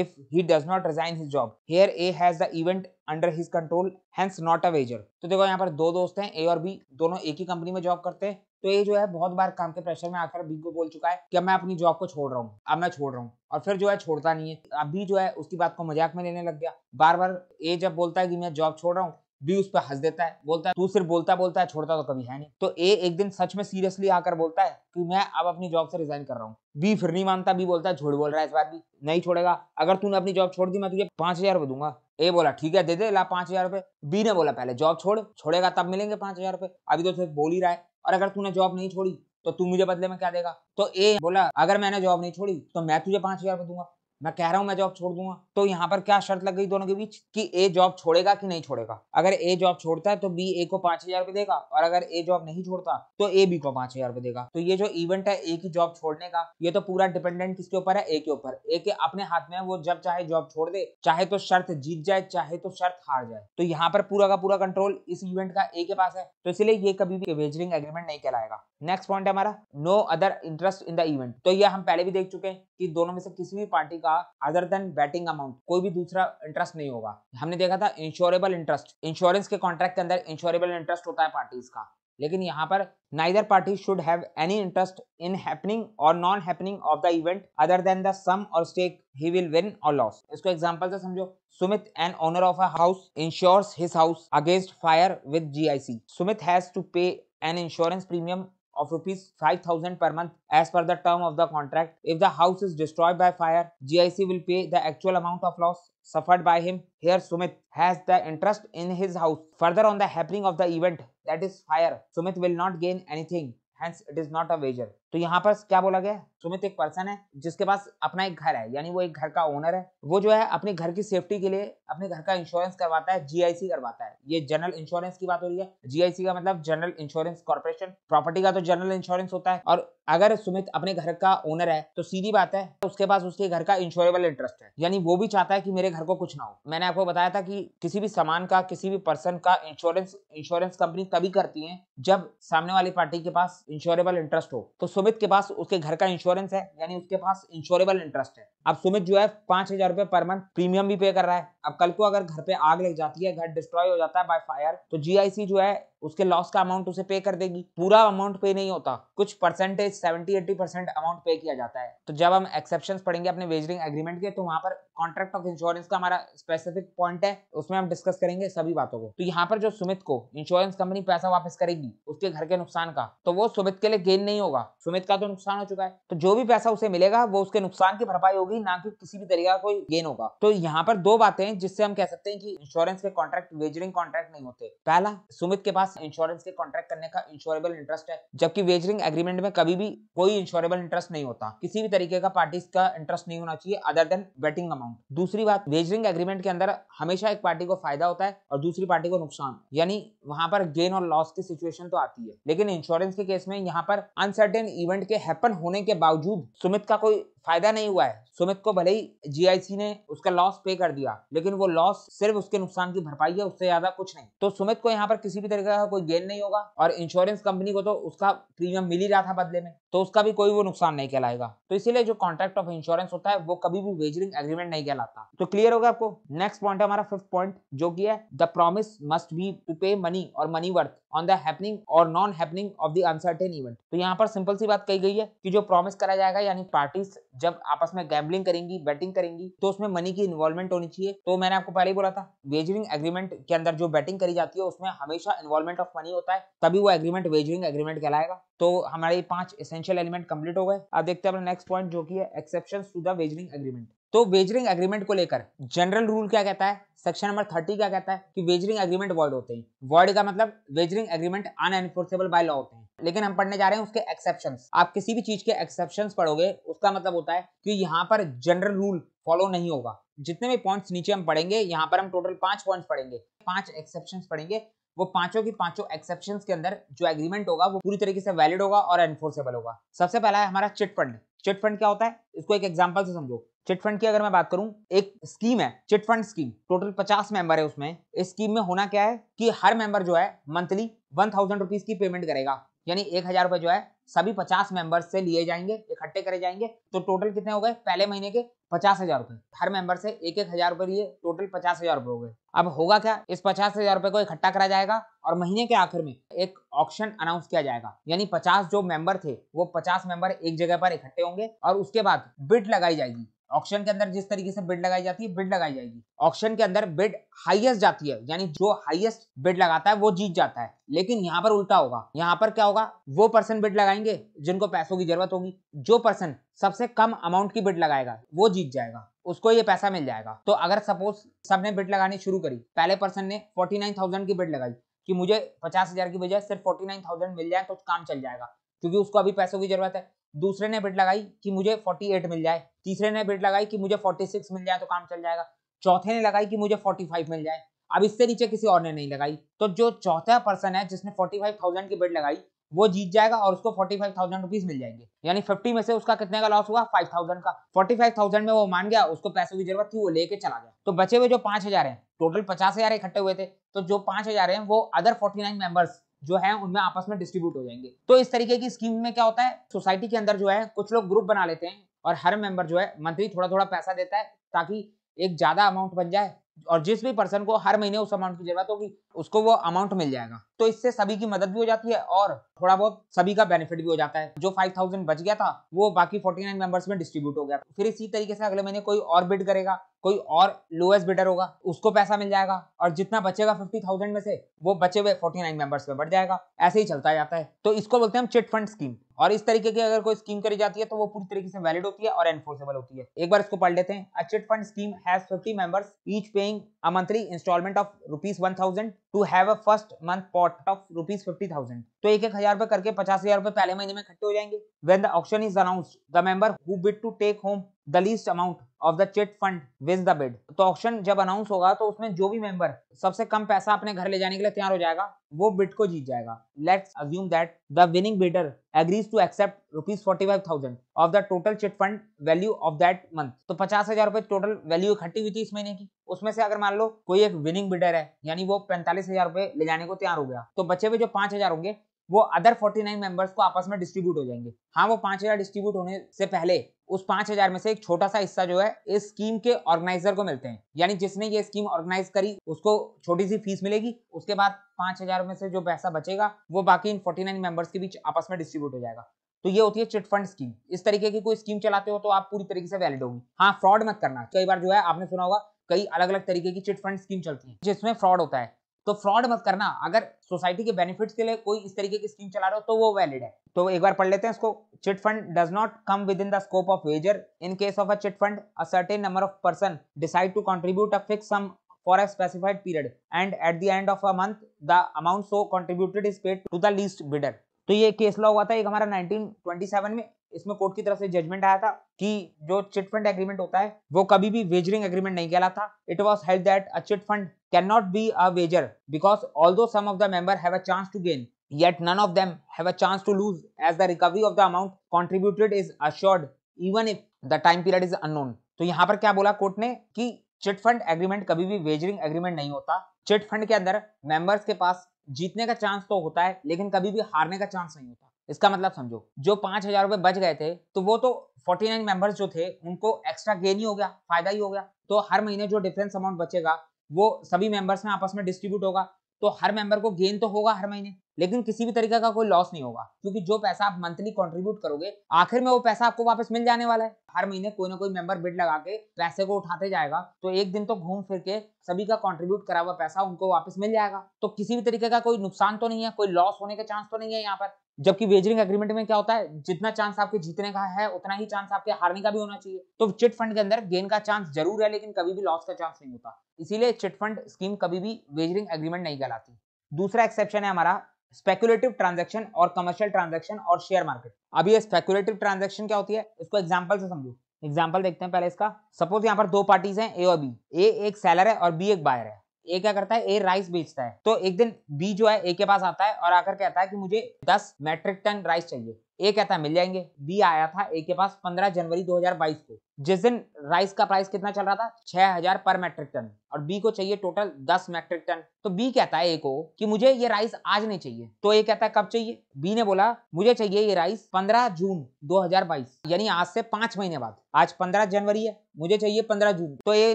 if he does not resign his job. Here A has the event under his control hence not a wager तो देखो यहाँ पर दो दोस्त हैं ए और B दोनों एक ही कंपनी में जॉब करते हैं तो ये जो है बहुत बार काम के प्रेशर में आकर बी को बोल चुका है कि अब मैं अपनी जॉब को छोड़ रहा हूँ अब मैं छोड़ रहा हूँ और फिर जो है छोड़ता नहीं है अभी जो है उसकी बात को मजाक में लेने लग गया बार बार ए जब बोलता है कि मैं जॉब छोड़ रहा हूँ बी उस पर हंस देता है बोलता है तू सिर्फ बोलता बोलता है छोड़ता तो कभी है नहीं तो ए एक दिन सच में सीरियसली आकर बोलता है कि मैं अब अपनी जॉब से रिजाइन कर रहा हूँ बी फिर नहीं मानता बी बोलता है झूठ बोल रहा है इस बार भी नहीं छोड़ेगा अगर तूने अपनी जॉब छोड़ दी मैं तुझे पांच हजार रुपये दूंगा ए बोला ठीक है दे दे ला पांच हजार रुपये बी ने बोला पहले जॉब छोड़ छोड़ेगा तब मिलेंगे पांच हजार रुपये अभी तो सिर्फ बोल ही रहा है और अगर तूने जॉब नहीं छोड़ी तो तू मुझे बदले में क्या देगा तो ए बोला अगर मैंने जॉब नहीं छोड़ी तो मैं तुझे पांच हजार रुपये दूंगा मैं कह रहा हूँ मैं जॉब छोड़ दूंगा तो यहाँ पर क्या शर्त लग गई दोनों के बीच कि ए जॉब छोड़ेगा कि नहीं छोड़ेगा अगर ए जॉब छोड़ता है तो बी ए को पांच हजार देगा और अगर ए जॉब नहीं छोड़ता तो ए बी को पांच हजार देगा तो ये जो इवेंट है ए की जॉब छोड़ने का ये तो पूरा डिपेंडेंट किसके ऊपर है ए के ऊपर ए के अपने हाथ में है वो जब चाहे जॉब छोड़ दे चाहे तो शर्त जीत जाए चाहे तो शर्त हार जाए तो यहाँ पर पूरा का पूरा कंट्रोल इस इवेंट का ए के पास है तो इसलिए ये कभी भी वेजरिंग एग्रीमेंट नहीं कहलाएगा नेक्स्ट पॉइंट हमारा no other interest in the event तो ये हम पहले भी देख चुके हैं कि दोनों में से किसी भी पार्टी का अदर देन बैटिंग अमाउंट कोई भी दूसरा इंटरेस्ट नहीं होगा हमने देखा था इंश्योरेबल इंटरेस्ट इंश्योरेंस के कॉन्ट्रैक्ट के अंदर इंश्योरेबल इंटरेस्ट होता है पार्टीज का लेकिन यहाँ पर neither party should have any interest in happening और non happening of the event other than the sum और स्टेक ही विल विन और लॉस इसको एग्जांपल से समझो Sumit an owner of a house insures his house against fire with GIC Sumit has to pay an insurance premium of rupees 5000 per month as per the term of the contract. If the house is destroyed by fire, GIC will pay the actual amount of loss suffered by him. Here Sumit has the interest in his house. Further on the happening of the event that is fire, Sumit will not gain anything hence it is not a wager तो यहाँ पर क्या बोला गया सुमित एक person है जिसके पास अपना एक घर है यानी वो एक घर का ओनर है वो जो है अपने घर की सेफ्टी के लिए अपने घर का इंश्योरेंस करवाता है जीआईसी करवाता है ये जनरल इंश्योरेंस की बात हो रही है जीआईसी का मतलब जनरल इंश्योरेंस कॉर्पोरेशन प्रॉपर्टी का तो जनरल इंश्योरेंस होता है और अगर सुमित अपने घर का ओनर है तो सीधी बात है उसके पास उसके घर का इंश्योरेबल इंटरेस्ट है यानी वो भी चाहता है कि मेरे घर को कुछ ना हो मैंने आपको बताया था कि किसी भी सामान का किसी भी पर्सन का इंश्योरेंस इंश्योरेंस कंपनी तभी करती है जब सामने वाली पार्टी के पास इंश्योरेबल इंटरेस्ट हो तो सुमित के पास उसके घर का इंश्योरेंस है यानी उसके पास इंश्योरेबल इंटरेस्ट है अब सुमित जो है पांच हजार रुपए पर मंथ प्रीमियम भी पे कर रहा है अब कल को अगर घर पे आग लग जाती है घर डिस्ट्रॉय हो जाता है बाय फायर तो जीआईसी जो है उसके लॉस का अमाउंट उसे पे कर देगी पूरा अमाउंट पे नहीं होता कुछ percentage seventy eighty percent amount pay किया जाता है तो जब हम एक्सेप्शन पढ़ेंगे अपने वेजरिंग एग्रीमेंट के तो वहां पर कॉन्ट्रैक्ट ऑफ इंश्योरेंस का हमारा स्पेसिफिक पॉइंट है उसमें हम डिस्कस करेंगे सभी बातों को तो यहाँ पर जो सुमित को इंश्योरेंस कंपनी पैसा वापस करेगी उसके घर के नुकसान का तो वो सुमित के लिए गेन नहीं होगा सुमित का तो नुकसान हो चुका है तो जो भी पैसा उसे मिलेगा वो उसके नुकसान की भरपाई होगी ना कि किसी भी तरीका कोई गेन होगा तो यहाँ पर दो बातें हैं जिससे हम कह सकते हैं कि इंश्योरेंस के कॉन्ट्रैक्ट वेजरिंग कॉन्ट्रैक्ट नहीं होते पहला सुमित के पास इंश्योरेंस के कॉन्ट्रैक्ट करने का इंश्योरेबल इंटरेस्ट है जबकि वेजरिंग एग्रीमेंट में कभी भी कोई इंश्योरेबल इंटरेस्ट नहीं होता किसी भी तरीके का पार्टी का इंटरेस्ट नहीं होना चाहिए अदर देन बेटिंग अमाउंट दूसरी बात वेजरिंग एग्रीमेंट के अंदर हमेशा एक पार्टी को फायदा होता है और दूसरी पार्टी को नुकसान यानी वहां पर गेन और लॉस की सिचुएशन तो आती है लेकिन इंश्योरेंस के केस में यहाँ पर अनसर्टेन इवेंट के हैपन होने के बावजूद सुमित का कोई फायदा नहीं हुआ है सुमित को भले ही जीआईसी ने उसका लॉस पे कर दिया लेकिन वो लॉस सिर्फ उसके नुकसान की भरपाई है उससे ज्यादा कुछ नहीं तो सुमित को यहाँ पर किसी भी तरीके का कोई गेन नहीं होगा और इंश्योरेंस कंपनी को तो उसका प्रीमियम मिल ही रहा था बदले में तो उसका भी कोई वो नुकसान नहीं कहलाएगा तो इसीलिए जो कॉन्ट्रैक्ट ऑफ इंश्योरेंस होता है वो कभी भी वेजरिंग एग्रीमेंट नहीं कहलाता तो क्लियर होगा आपको नेक्स्ट पॉइंट हमारा फिफ्थ पॉइंट जो की है the promise must be to pay money और money worth on the happening और non happening of the uncertain event तो यहाँ पर सिंपल सी बात कही गई है कि जो प्रॉमिस करा जाएगा यानी पार्टी जब आपस में गैम्बलिंग करेंगी बैटिंग करेंगी तो उसमें मनी की इन्वॉल्वमेंट होनी चाहिए तो मैंने आपको पहले ही बोला था वेजरिंग एग्रीमेंट के अंदर जो बैटिंग करी जाती है उसमें हमेशा इन्वॉल्वमेंट ऑफ मनी होता है तभी वो एग्रीमेंट वेजरिंग एग्रीमेंट कहलाएगा तो हमारे पांच एसेंशियल एलिमेंट कंप्लीट हो गए अब देखते हैं अपना नेक्स्ट पॉइंट जो कि है exception to the wagering agreement तो वेजरिंग एग्रीमेंट को लेकर जनरल रूल क्या कहता है सेक्शन नंबर थर्टी क्या कहता है कि वेजरिंग एग्रीमेंट वॉइड होते हैं वॉइड का मतलब wagering agreement unenforceable by law होते हैं लेकिन हम पढ़ने जा रहे हैं उसके एक्सेप्शन आप किसी भी चीज के एक्सेप्शन पढ़ोगे उसका मतलब होता है कि यहाँ पर जनरल रूल फॉलो नहीं होगा जितने भी पॉइंट्स नीचे हम पढ़ेंगे यहाँ पर हम टोटल पांच पॉइंट्स पढ़ेंगे पांच एक्सेप्शन पढ़ेंगे वो पांचों की पांचों एक्सेप्शन के अंदर जो एग्रीमेंट होगा वो पूरी तरीके से वैलिड होगा और एनफोर्सेबल होगा सबसे पहला है हमारा चिट फंड चिट फंड क्या होता है इसको एक एग्जाम्पल से समझो चिटफंड की अगर मैं बात करूं एक स्कीम है चिटफंड स्कीम टोटल पचास मेंबर है उसमें इस स्कीम में होना क्या है कि हर मेंबर जो है मंथली वन थाउजेंड रुपीज की पेमेंट करेगा यानी एक हजार रुपए जो है सभी पचास मेंबर्स से लिए जाएंगे इकट्ठे करे जाएंगे तो टोटल कितने हो गए पहले महीने के पचास हजार रुपए हर मेंबर से एक एक हजार रुपए लिए टोटल पचास हजार रुपए हो गए अब होगा क्या इस पचास हजार रुपए को इकट्ठा करा जाएगा और महीने के आखिर में एक ऑप्शन अनाउंस किया जाएगा यानी पचास जो मेंबर थे वो पचास मेंबर एक जगह पर इकट्ठे होंगे और उसके बाद बिड लगाई जाएगी ऑक्शन के अंदर जिस तरीके से बिड लगाई जाती है बिड लगाई जाएगी ऑक्शन के अंदर बिड हाईएस्ट जाती है यानी जो हाईएस्ट बिड लगाता है वो जीत जाता है लेकिन यहाँ पर उल्टा होगा यहाँ पर क्या होगा वो पर्सन बिड लगाएंगे जिनको पैसों की जरूरत होगी जो पर्सन सबसे कम अमाउंट की बिड लगाएगा वो जीत जाएगा उसको ये पैसा मिल जाएगा तो अगर सपोज सबने बिड लगानी शुरू करी पहले पर्सन ने फोर्टी नाइन थाउजेंड की बिड लगाई कि मुझे पचास हजार की बजाय सिर्फ फोर्टी नाइन थाउजेंड मिल जाए तो काम चल जाएगा क्योंकि उसको अभी पैसों की जरूरत है दूसरे ने बिड लगाई कि मुझे फोर्टी एट मिल जाए तीसरे ने बिड लगाई कि मुझे 46 मिल जाए तो काम चल जाएगा चौथे ने लगाई कि मुझे 45 मिल जाए अब इससे नीचे किसी और ने नहीं लगाई तो जो चौथा पर्सन है जिसने 45,000 की बिड लगाई वो जीत जाएगा और उसको 45,000 रुपीस मिल जाएंगे यानी 50 में से उसका कितने का लॉस हुआ 5,000 का 45,000 में वो मान गया उसको पैसों की जरूरत थी वो लेके चला गया तो बचे हुए जो पांच हजार है टोटल पचास हजार इकट्ठे हुए थे तो जो पांच हजार है वो अदर फोर्टी नाइन मेंबर्स जो है उनमें आपस में डिस्ट्रीब्यूट हो जाएंगे तो इस तरीके की स्कीम में क्या होता है सोसाइटी के अंदर जो है कुछ लोग ग्रुप बना लेते हैं और हर मेंबर जो है मंथली थोड़ा थोड़ा पैसा देता है ताकि एक ज़्यादा अमाउंट बन जाए और जिस भी पर्सन को हर महीने उस अमाउंट की जरूरत होगी उसको वो अमाउंट मिल जाएगा तो इससे सभी की मदद भी हो जाती है और थोड़ा बहुत सभी का बेनिफिट भी हो जाता है जो 5000 बच गया था वो बाकी 49 मेंबर्स में डिस्ट्रीब्यूट हो गया फिर इसी तरीके से अगले महीने कोई और बिड करेगा कोई और लोएस्ट बिडर होगा उसको पैसा मिल जाएगा और जितना बचेगा 50000 में से वो बचे हुए 49 मेंबर्स में बढ़ जाएगा ऐसे ही चलता जाता है तो इसको बोलते हैं हम चिट फंड स्कीम और इस तरीके की अगर कोई स्कीम करी जाती है तो वो पूरी तरीके से वैलिड होती है और एनफोर्सेबल होती है एक बार इसको पढ़ लेते हैं a chit fund scheme has 50 members each paying a monthly instalment of rupees 1000 to have a first month pot of rupees 50000 तो एक एक हजार रुपए करके पचास हजार रुपए पहले महीने में इकट्ठे हो जाएंगे when the auction is announce the member who bid to take home the least amount of the chit fund wins the bid तो ऑप्शन जब अनाउंस होगा तो उसमें जो भी मेंबर सबसे कम पैसा अपने घर ले जाने के लिए तैयार हो जाएगा वो बिट को जीत जाएगा let's assume that the winning bidder agrees to accept rupees forty five thousand of the total chit fund value of that month तो पचास हजार रुपए टोटल वैल्यू इकट्ठी हुई थी इस महीने की उसमें से अगर मान लो कोई एक विनिंग बिडर है यानी वो पैंतालीस हजार रुपए ले जाने को तैयार हो गया तो बचे हुए जो पांच हजार होंगे वो अदर फोर्टी नाइन मेंबर्स को आपस में डिस्ट्रीब्यूट हो जाएंगे हाँ वो पांच हज़ार डिस्ट्रीब्यूट होने से पहले उस पांच हज़ार में से एक छोटा सा हिस्सा जो है इस स्कीम के ऑर्गेनाइजर को मिलते हैं यानी जिसने ये स्कीम ऑर्गेनाइज करी उसको छोटी सी फीस मिलेगी उसके बाद पांच हज़ार में से जो पैसा बचेगा वो बाकी इन फोर्टी नाइन मेंबर्स के बीच आपस में डिस्ट्रीब्यूट हो जाएगा तो ये होती है चिट फंड स्कीम इस तरीके की कोई स्कीम चलाते हो तो आप पूरी तरीके से वैलिड होगी हाँ फ्रॉड मत करना कई बार जो है आपने सुना होगा कई अलग अलग तरीके की चिट फंड स्कीम चलती है जिसमें फ्रॉड होता है तो फ्रॉड मत करना अगर सोसाइटी के बेनिफिट के लिए कोई इस तरीके की स्कीम चला रहा हो तो वो वैलिड है तो एक बार पढ़ लेते हैं इसको chit fund does not come within the scope of wager in case of a chit fund a certain number of person decide to contribute a fix sum for a specified period and at the end of a month the amount so contributed is paid to the least bidder तो ये case law हुआ था एक हमारा 1927 में इसमें court की तरफ से जजमेंट आया था कि जो चिटफंड एग्रीमेंट होता है वो कभी भी वेजरिंग एग्रीमेंट नहीं कहला था it was held that a chit fund can not be a wager because although some of the member have a chance to gain yet none of them have a chance to lose as the recovery of the amount contributed is assured even if the time period is unknown तो यहाँ पर क्या बोला court ने कि chit fund agreement कभी भी wagering agreement नहीं होता चिट फंड के अंदर मेंबर्स के पास जीतने का चांस तो होता है लेकिन कभी भी हारने का चांस नहीं होता इसका मतलब समझो जो पांच हजार रुपए बच गए थे तो वो तो फोर्टी नाइन मेंबर्स जो थे उनको एक्स्ट्रा गेन ही हो गया फायदा ही हो गया तो हर महीने जो डिफरेंस अमाउंट बचेगा वो सभी मेंबर्स में आपस में डिस्ट्रीब्यूट होगा तो हर मेंबर को गेन तो होगा हर महीने लेकिन किसी भी तरीके का कोई लॉस नहीं होगा क्योंकि जो पैसा आप मंथली कंट्रीब्यूट करोगे आखिर में वो पैसा आपको वापस मिल जाने वाला है हर महीने कोई ना कोई मेंबर बिड लगा के पैसे को उठाते जाएगा तो एक दिन तो घूम फिर के सभी का कंट्रीब्यूट करा हुआ पैसा उनको वापस मिल जाएगा तो किसी भी तरीके का कोई नुकसान तो नहीं है कोई लॉस होने के चांस तो नहीं है यहाँ पर जबकि वेजरिंग एग्रीमेंट में क्या होता है जितना चांस आपके जीतने का है उतना ही चांस आपके हारने का भी होना चाहिए तो चिट फंड के अंदर गेन का चांस जरूर है लेकिन कभी भी लॉस का चांस नहीं होता इसीलिए चिट फंड स्कीम कभी भी वेजरिंग एग्रीमेंट नहीं कहलाती दूसरा एक्सेप्शन है हमारा स्पेकुलेटिव ट्रांजेक्शन और कमर्शियल ट्रांजेक्शन और शेयर मार्केट अभी ये स्पेकुलेटिव ट्रांजेक्शन क्या होती है इसको एग्जाम्पल से समझो एग्जाम्पल देखते हैं पहले इसका सपोज यहाँ पर दो पार्टीज हैं ए और बी ए एक सेलर है और बी एक बायर है ए क्या करता है ए राइस बेचता है तो एक दिन बी जो है ए के पास आता है और आकर कहता है कि मुझे दस मेट्रिक टन राइस चाहिए ए कहता है मिल जाएंगे बी आया था ए के पास 15 जनवरी 2022 को जिस दिन राइस का प्राइस कितना चल रहा था 6000 पर मैट्रिक टन और बी को चाहिए टोटल 10 मैट्रिक टन तो बी कहता है ए को कि मुझे ये राइस आज नहीं चाहिए तो ए कहता है कब चाहिए बी ने बोला मुझे चाहिए ये राइस 15 जून 2022 यानी आज से पांच महीने बाद आज 15 जनवरी है मुझे चाहिए 15 जून तो ए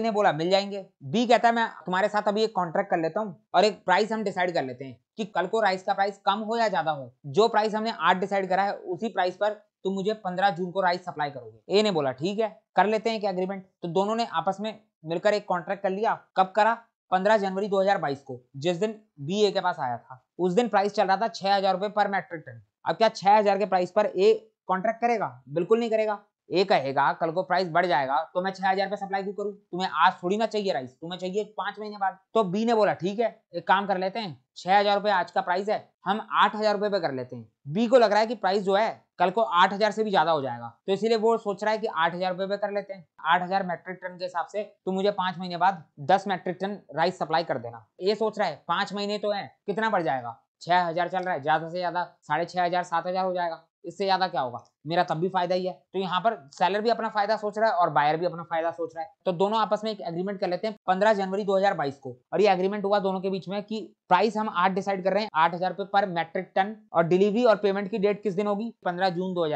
ने बोला मिल जाएंगे बी कहता है मैं तुम्हारे साथ अभी एक कॉन्ट्रैक्ट कर लेता हूँ और एक प्राइस हम डिसाइड कर लेते हैं कि कल को राइस का प्राइस कम हो या ज्यादा हो जो प्राइस हमने आज डिसाइड करा है उसी प्राइस पर तुम मुझे 15 जून को राइस सप्लाई करोगे ए ने बोला ठीक है कर लेते हैं क्या एग्रीमेंट तो दोनों ने आपस में मिलकर एक कॉन्ट्रैक्ट कर लिया कब करा 15 जनवरी 2022 को जिस दिन बी ए के पास आया था उस दिन प्राइस चल रहा था छह हजार रुपए पर मेट्रिक टन अब क्या छह हजार के प्राइस पर ए कॉन्ट्रैक्ट करेगा बिल्कुल नहीं करेगा ए कहेगा कल को प्राइस बढ़ जाएगा तो मैं छह हजार सप्लाई क्यों करूँ तुम्हें आज थोड़ी ना चाहिए राइस तुम्हें चाहिए पांच महीने बाद तो बी ने बोला ठीक है एक काम कर लेते हैं छह हजार रुपए आज का प्राइस है हम आठ हजार रुपए पे कर लेते हैं बी को लग रहा है कि प्राइस जो है कल को आठ हजार से भी ज्यादा हो जाएगा तो इसीलिए वो सोच रहा है कि आठ हजार रुपए पे कर लेते हैं आठ हजार मेट्रिक टन के हिसाब से तो मुझे पांच महीने बाद दस मेट्रिक टन राइस सप्लाई कर देना ये सोच रहा है पांच महीने तो है कितना बढ़ जाएगा छह हजार चल रहा है ज्यादा से ज्यादा साढ़े छह हजार सात हजार हो जाएगा इससे ज्यादा क्या होगा मेरा तब भी फायदा ही है तो यहाँ पर सेलर भी अपना फायदा सोच रहा है और बायर भी अपना फायदा सोच रहा है तो दोनों आपस में एक एग्रीमेंट कर लेते हैं पंद्रह जनवरी बाईस को और ये एग्रीमेंट हुआ दोनों के बीच में कि प्राइस हम आठ डिसाइड कर रहे हैं आठ हजार पर मेट्रिक टन और डिलीवरी और पेमेंट की डेट किस दिन होगी पंद्रह जून दो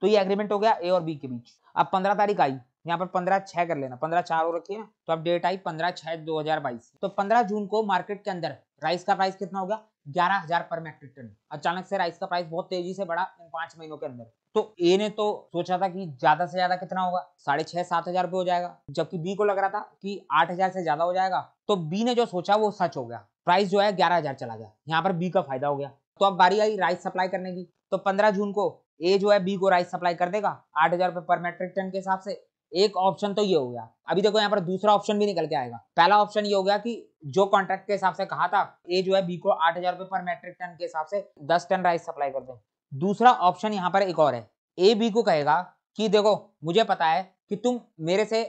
तो ये एग्रीमेंट हो गया ए और बी के बीच अब पंद्रह तारीख आई यहाँ पर पंद्रह छह कर लेना पंद्रह चार और रखिए ना तो अब डेट आई पंद्रह छह दो हजार बाईस तो पंद्रह जून को मार्केट के अंदर राइस का प्राइस कितना होगा ग्यारह हजार पर मैट्रिक टन अचानक से राइस का प्राइस बहुत तेजी से बढ़ा इन पांच महीनों के अंदर तो ए ने तो सोचा था कि ज्यादा से ज्यादा कितना होगा साढ़े छह सात हजार रुपये हो जाएगा जबकि बी को लग रहा था कि आठ हजार से ज्यादा हो जाएगा तो बी ने जो सोचा वो सच हो गया प्राइस जो है ग्यारह हजार चला गया यहाँ पर बी का फायदा हो गया तो अब बारी आई राइस सप्लाई करने की तो पंद्रह जून को ए जो है बी को राइस सप्लाई कर देगा आठ हजार रुपए पर मैट्रिक टन के हिसाब से एक ऑप्शन तो ये हो गया अभी देखो यहाँ पर दूसरा ऑप्शन भी निकल के आएगा पहला ऑप्शन ये हो गया कि जो कॉन्ट्रैक्ट के हिसाब से कहा था ए जो है बी को आठ हजार रुपए पर मेट्रिक टन के हिसाब से दस टन राइस सप्लाई कर दो दूसरा ऑप्शन यहाँ पर एक और है ए बी को कहेगा कि देखो मुझे पता है कि तुम मेरे से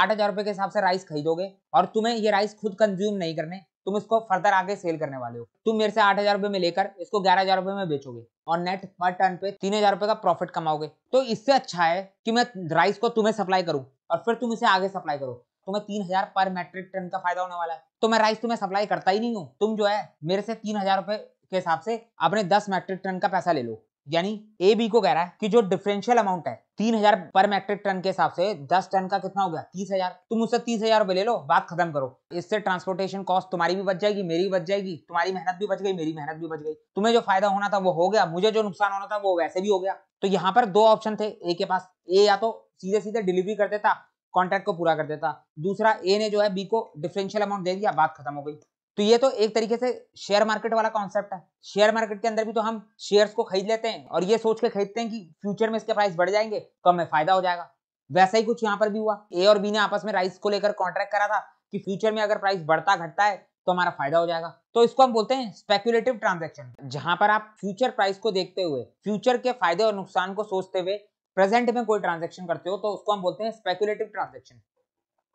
आठ हजार रुपए के हिसाब से राइस खरीदोगे और तुम्हें ये राइस खुद कंज्यूम नहीं करने तुम इसको फर्दर आगे सेल करने वाले हो तुम मेरे से आठ हजार रुपये में लेकर इसको ग्यारह हजार रुपए में बेचोगे और नेट पर टन पे तीन हजार रुपए का प्रॉफिट कमाओगे तो इससे अच्छा है कि मैं राइस को तुम्हें सप्लाई करूँ और फिर तुम इसे आगे सप्लाई करो तुम्हें तीन हजार पर मेट्रिक टन का फायदा होने वाला है तो मैं राइस तुम्हें सप्लाई करता ही नहीं हूँ तुम जो है मेरे से तीन हजार रुपए के हिसाब से अपने दस मेट्रिक टन का पैसा ले लो यानी ए बी को कह रहा है कि जो डिफरेंशियल अमाउंट है तीन हजार पर मैट्रिक टन के हिसाब से दस टन का कितना हो गया तीस हजार तुम उससे तीस हजार रुपए ले लो बात खत्म करो इससे ट्रांसपोर्टेशन कॉस्ट तुम्हारी भी बच जाएगी मेरी भी बच जाएगी तुम्हारी मेहनत भी बच गई मेरी मेहनत भी बच गई तुम्हें जो फायदा होना था वो हो गया मुझे जो नुकसान होना था वो वैसे भी हो गया तो यहाँ पर दो ऑप्शन थे ए के पास ए या तो सीधे सीधे डिलीवरी कर देता कॉन्ट्रैक्ट को पूरा कर देता दूसरा ए ने जो है बी को डिफरेंशियल अमाउंट दे दिया बात खत्म हो गई तो ये तो एक तरीके से शेयर मार्केट वाला कॉन्सेप्ट है शेयर मार्केट के अंदर भी तो हम शेयर्स को खरीद लेते हैं और ये सोच के खरीदते हैं कि फ्यूचर में इसके प्राइस बढ़ जाएंगे तो हमें फायदा हो जाएगा वैसा ही कुछ यहाँ पर भी हुआ ए और बी ने आपस में राइस को लेकर कॉन्ट्रैक्ट करा था कि फ्यूचर में अगर प्राइस बढ़ता घटता है तो हमारा फायदा हो जाएगा तो इसको हम बोलते हैं स्पेकुलेटिव ट्रांजेक्शन जहां पर आप फ्यूचर प्राइस को देखते हुए फ्यूचर के फायदे और नुकसान को सोचते हुए प्रेजेंट में कोई ट्रांजेक्शन करते हो तो उसको हम बोलते हैं स्पेकुलेटिव ट्रांजेक्शन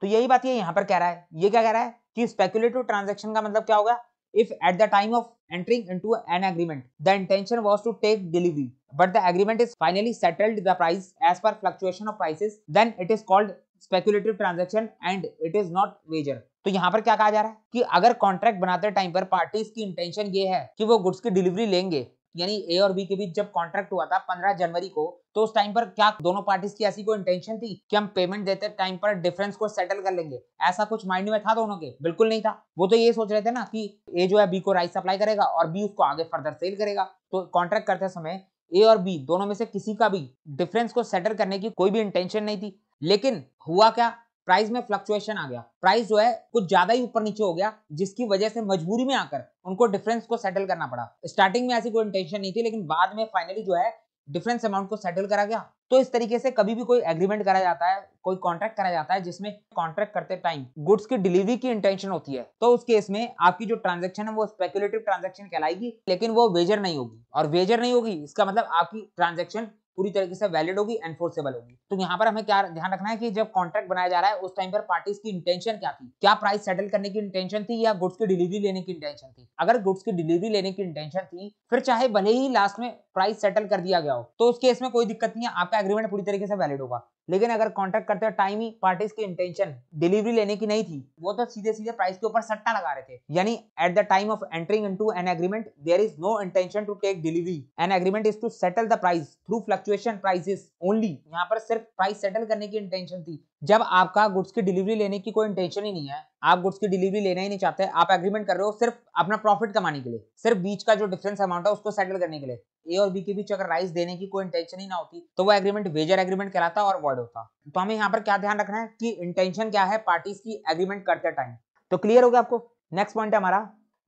तो यही बात है यहाँ पर कह रहा है ये क्या कह रहा है कि स्पेकुलेटिव ट्रांजेक्शन का मतलब क्या होगा if at the time of entering into an agreement the intention was to take delivery but the agreement is finally settled the price as per fluctuation of prices then it is called speculative transaction and it is not wager तो यहाँ पर क्या कहा जा रहा है कि अगर कॉन्ट्रैक्ट बनाते टाइम पर पार्टीज की इंटेंशन ये है कि वो गुड्स की डिलीवरी लेंगे यानी ए और बी के बीच जब कॉन्ट्रैक्ट हुआ था 15 जनवरी को तो उस टाइम पर क्या दोनों पार्टीज की ऐसी कोई इंटेंशन थी कि हम पेमेंट देते टाइम पर डिफरेंस को सेटल कर लेंगे ऐसा कुछ माइंड में था दोनों के बिल्कुल नहीं था वो तो ये सोच रहे थे ना कि ए जो है बी को राइस सप्लाई करेगा और बी उसको आगे फर्दर सेल करेगा तो कॉन्ट्रैक्ट करते समय ए और बी दोनों में से किसी का भी डिफरेंस को सेटल करने की कोई भी इंटेंशन नहीं थी लेकिन हुआ क्या प्राइस में फ्लक्चुएशन आ गया प्राइस जो है कुछ ज्यादा ही ऊपर नीचे हो गया जिसकी वजह से मजबूरी में आकर उनको डिफरेंस को सेटल करना पड़ा स्टार्टिंग में ऐसी कोई इंटेंशन नहीं थी लेकिन बाद में फाइनली जो है डिफरेंस अमाउंट को सेटल करा गया तो इस तरीके से कभी भी कोई एग्रीमेंट करा जाता है कोई कॉन्ट्रैक्ट करा जाता है जिसमें कॉन्ट्रैक्ट करते टाइम गुड्स की डिलीवरी की इंटेंशन होती है तो उस केस में आपकी जो ट्रांजेक्शन है वो स्पेकुलेटिव ट्रांजेक्शन कहलाएगी लेकिन वो वेजर नहीं होगी और वेजर नहीं होगी इसका मतलब आपकी ट्रांजेक्शन पूरी तरीके से वैलिड होगी एनफोर्सेबल होगी तो यहाँ पर हमें क्या ध्यान रखना है कि जब कॉन्ट्रैक्ट बनाया जा रहा है उस टाइम पर पार्टीज की इंटेंशन क्या थी क्या प्राइस सेटल करने की इंटेंशन थी या गुड्स की डिलीवरी लेने की इंटेंशन थी अगर गुड्स की डिलीवरी लेने की इंटेंशन थी फिर चाहे भले ही लास्ट में प्राइस सेटल कर दिया गया हो तो उस केस में कोई दिक्कत नहीं है आपका एग्रीमेंट पूरी तरीके से वैलिड होगा लेकिन अगर कॉन्ट्रैक्ट करते टाइम ही पार्टीज की इंटेंशन डिलीवरी लेने की नहीं थी वो तो सीधे सीधे प्राइस के ऊपर सट्टा लगा रहे थे यानी at the time of entering into an agreement there is no intention to take delivery an agreement is to settle the price through fluctuation prices only यहाँ पर सिर्फ प्राइस सेटल करने की इंटेंशन थी जब आपका गुड्स की डिलीवरी लेने की कोई इंटेंशन ही नहीं है आप गुड्स की डिलीवरी लेना ही नहीं चाहते आप एग्रीमेंट कर रहे हो सिर्फ अपना प्रॉफिट कमाने के लिए सिर्फ बीच का जो डिफरेंस अमाउंट है उसको सेटल करने के लिए ए और बी के बीच अगर राइस देने की कोई इंटेंशन ही ना होती तो वो एग्रीमेंट वेजर एग्रीमेंट कहलाता और वर्ड होता तो हमें यहाँ पर क्या ध्यान रखना है कि इंटेंशन क्या है पार्टीज की एग्रीमेंट करते टाइम तो क्लियर हो गया आपको नेक्स्ट पॉइंट है हमारा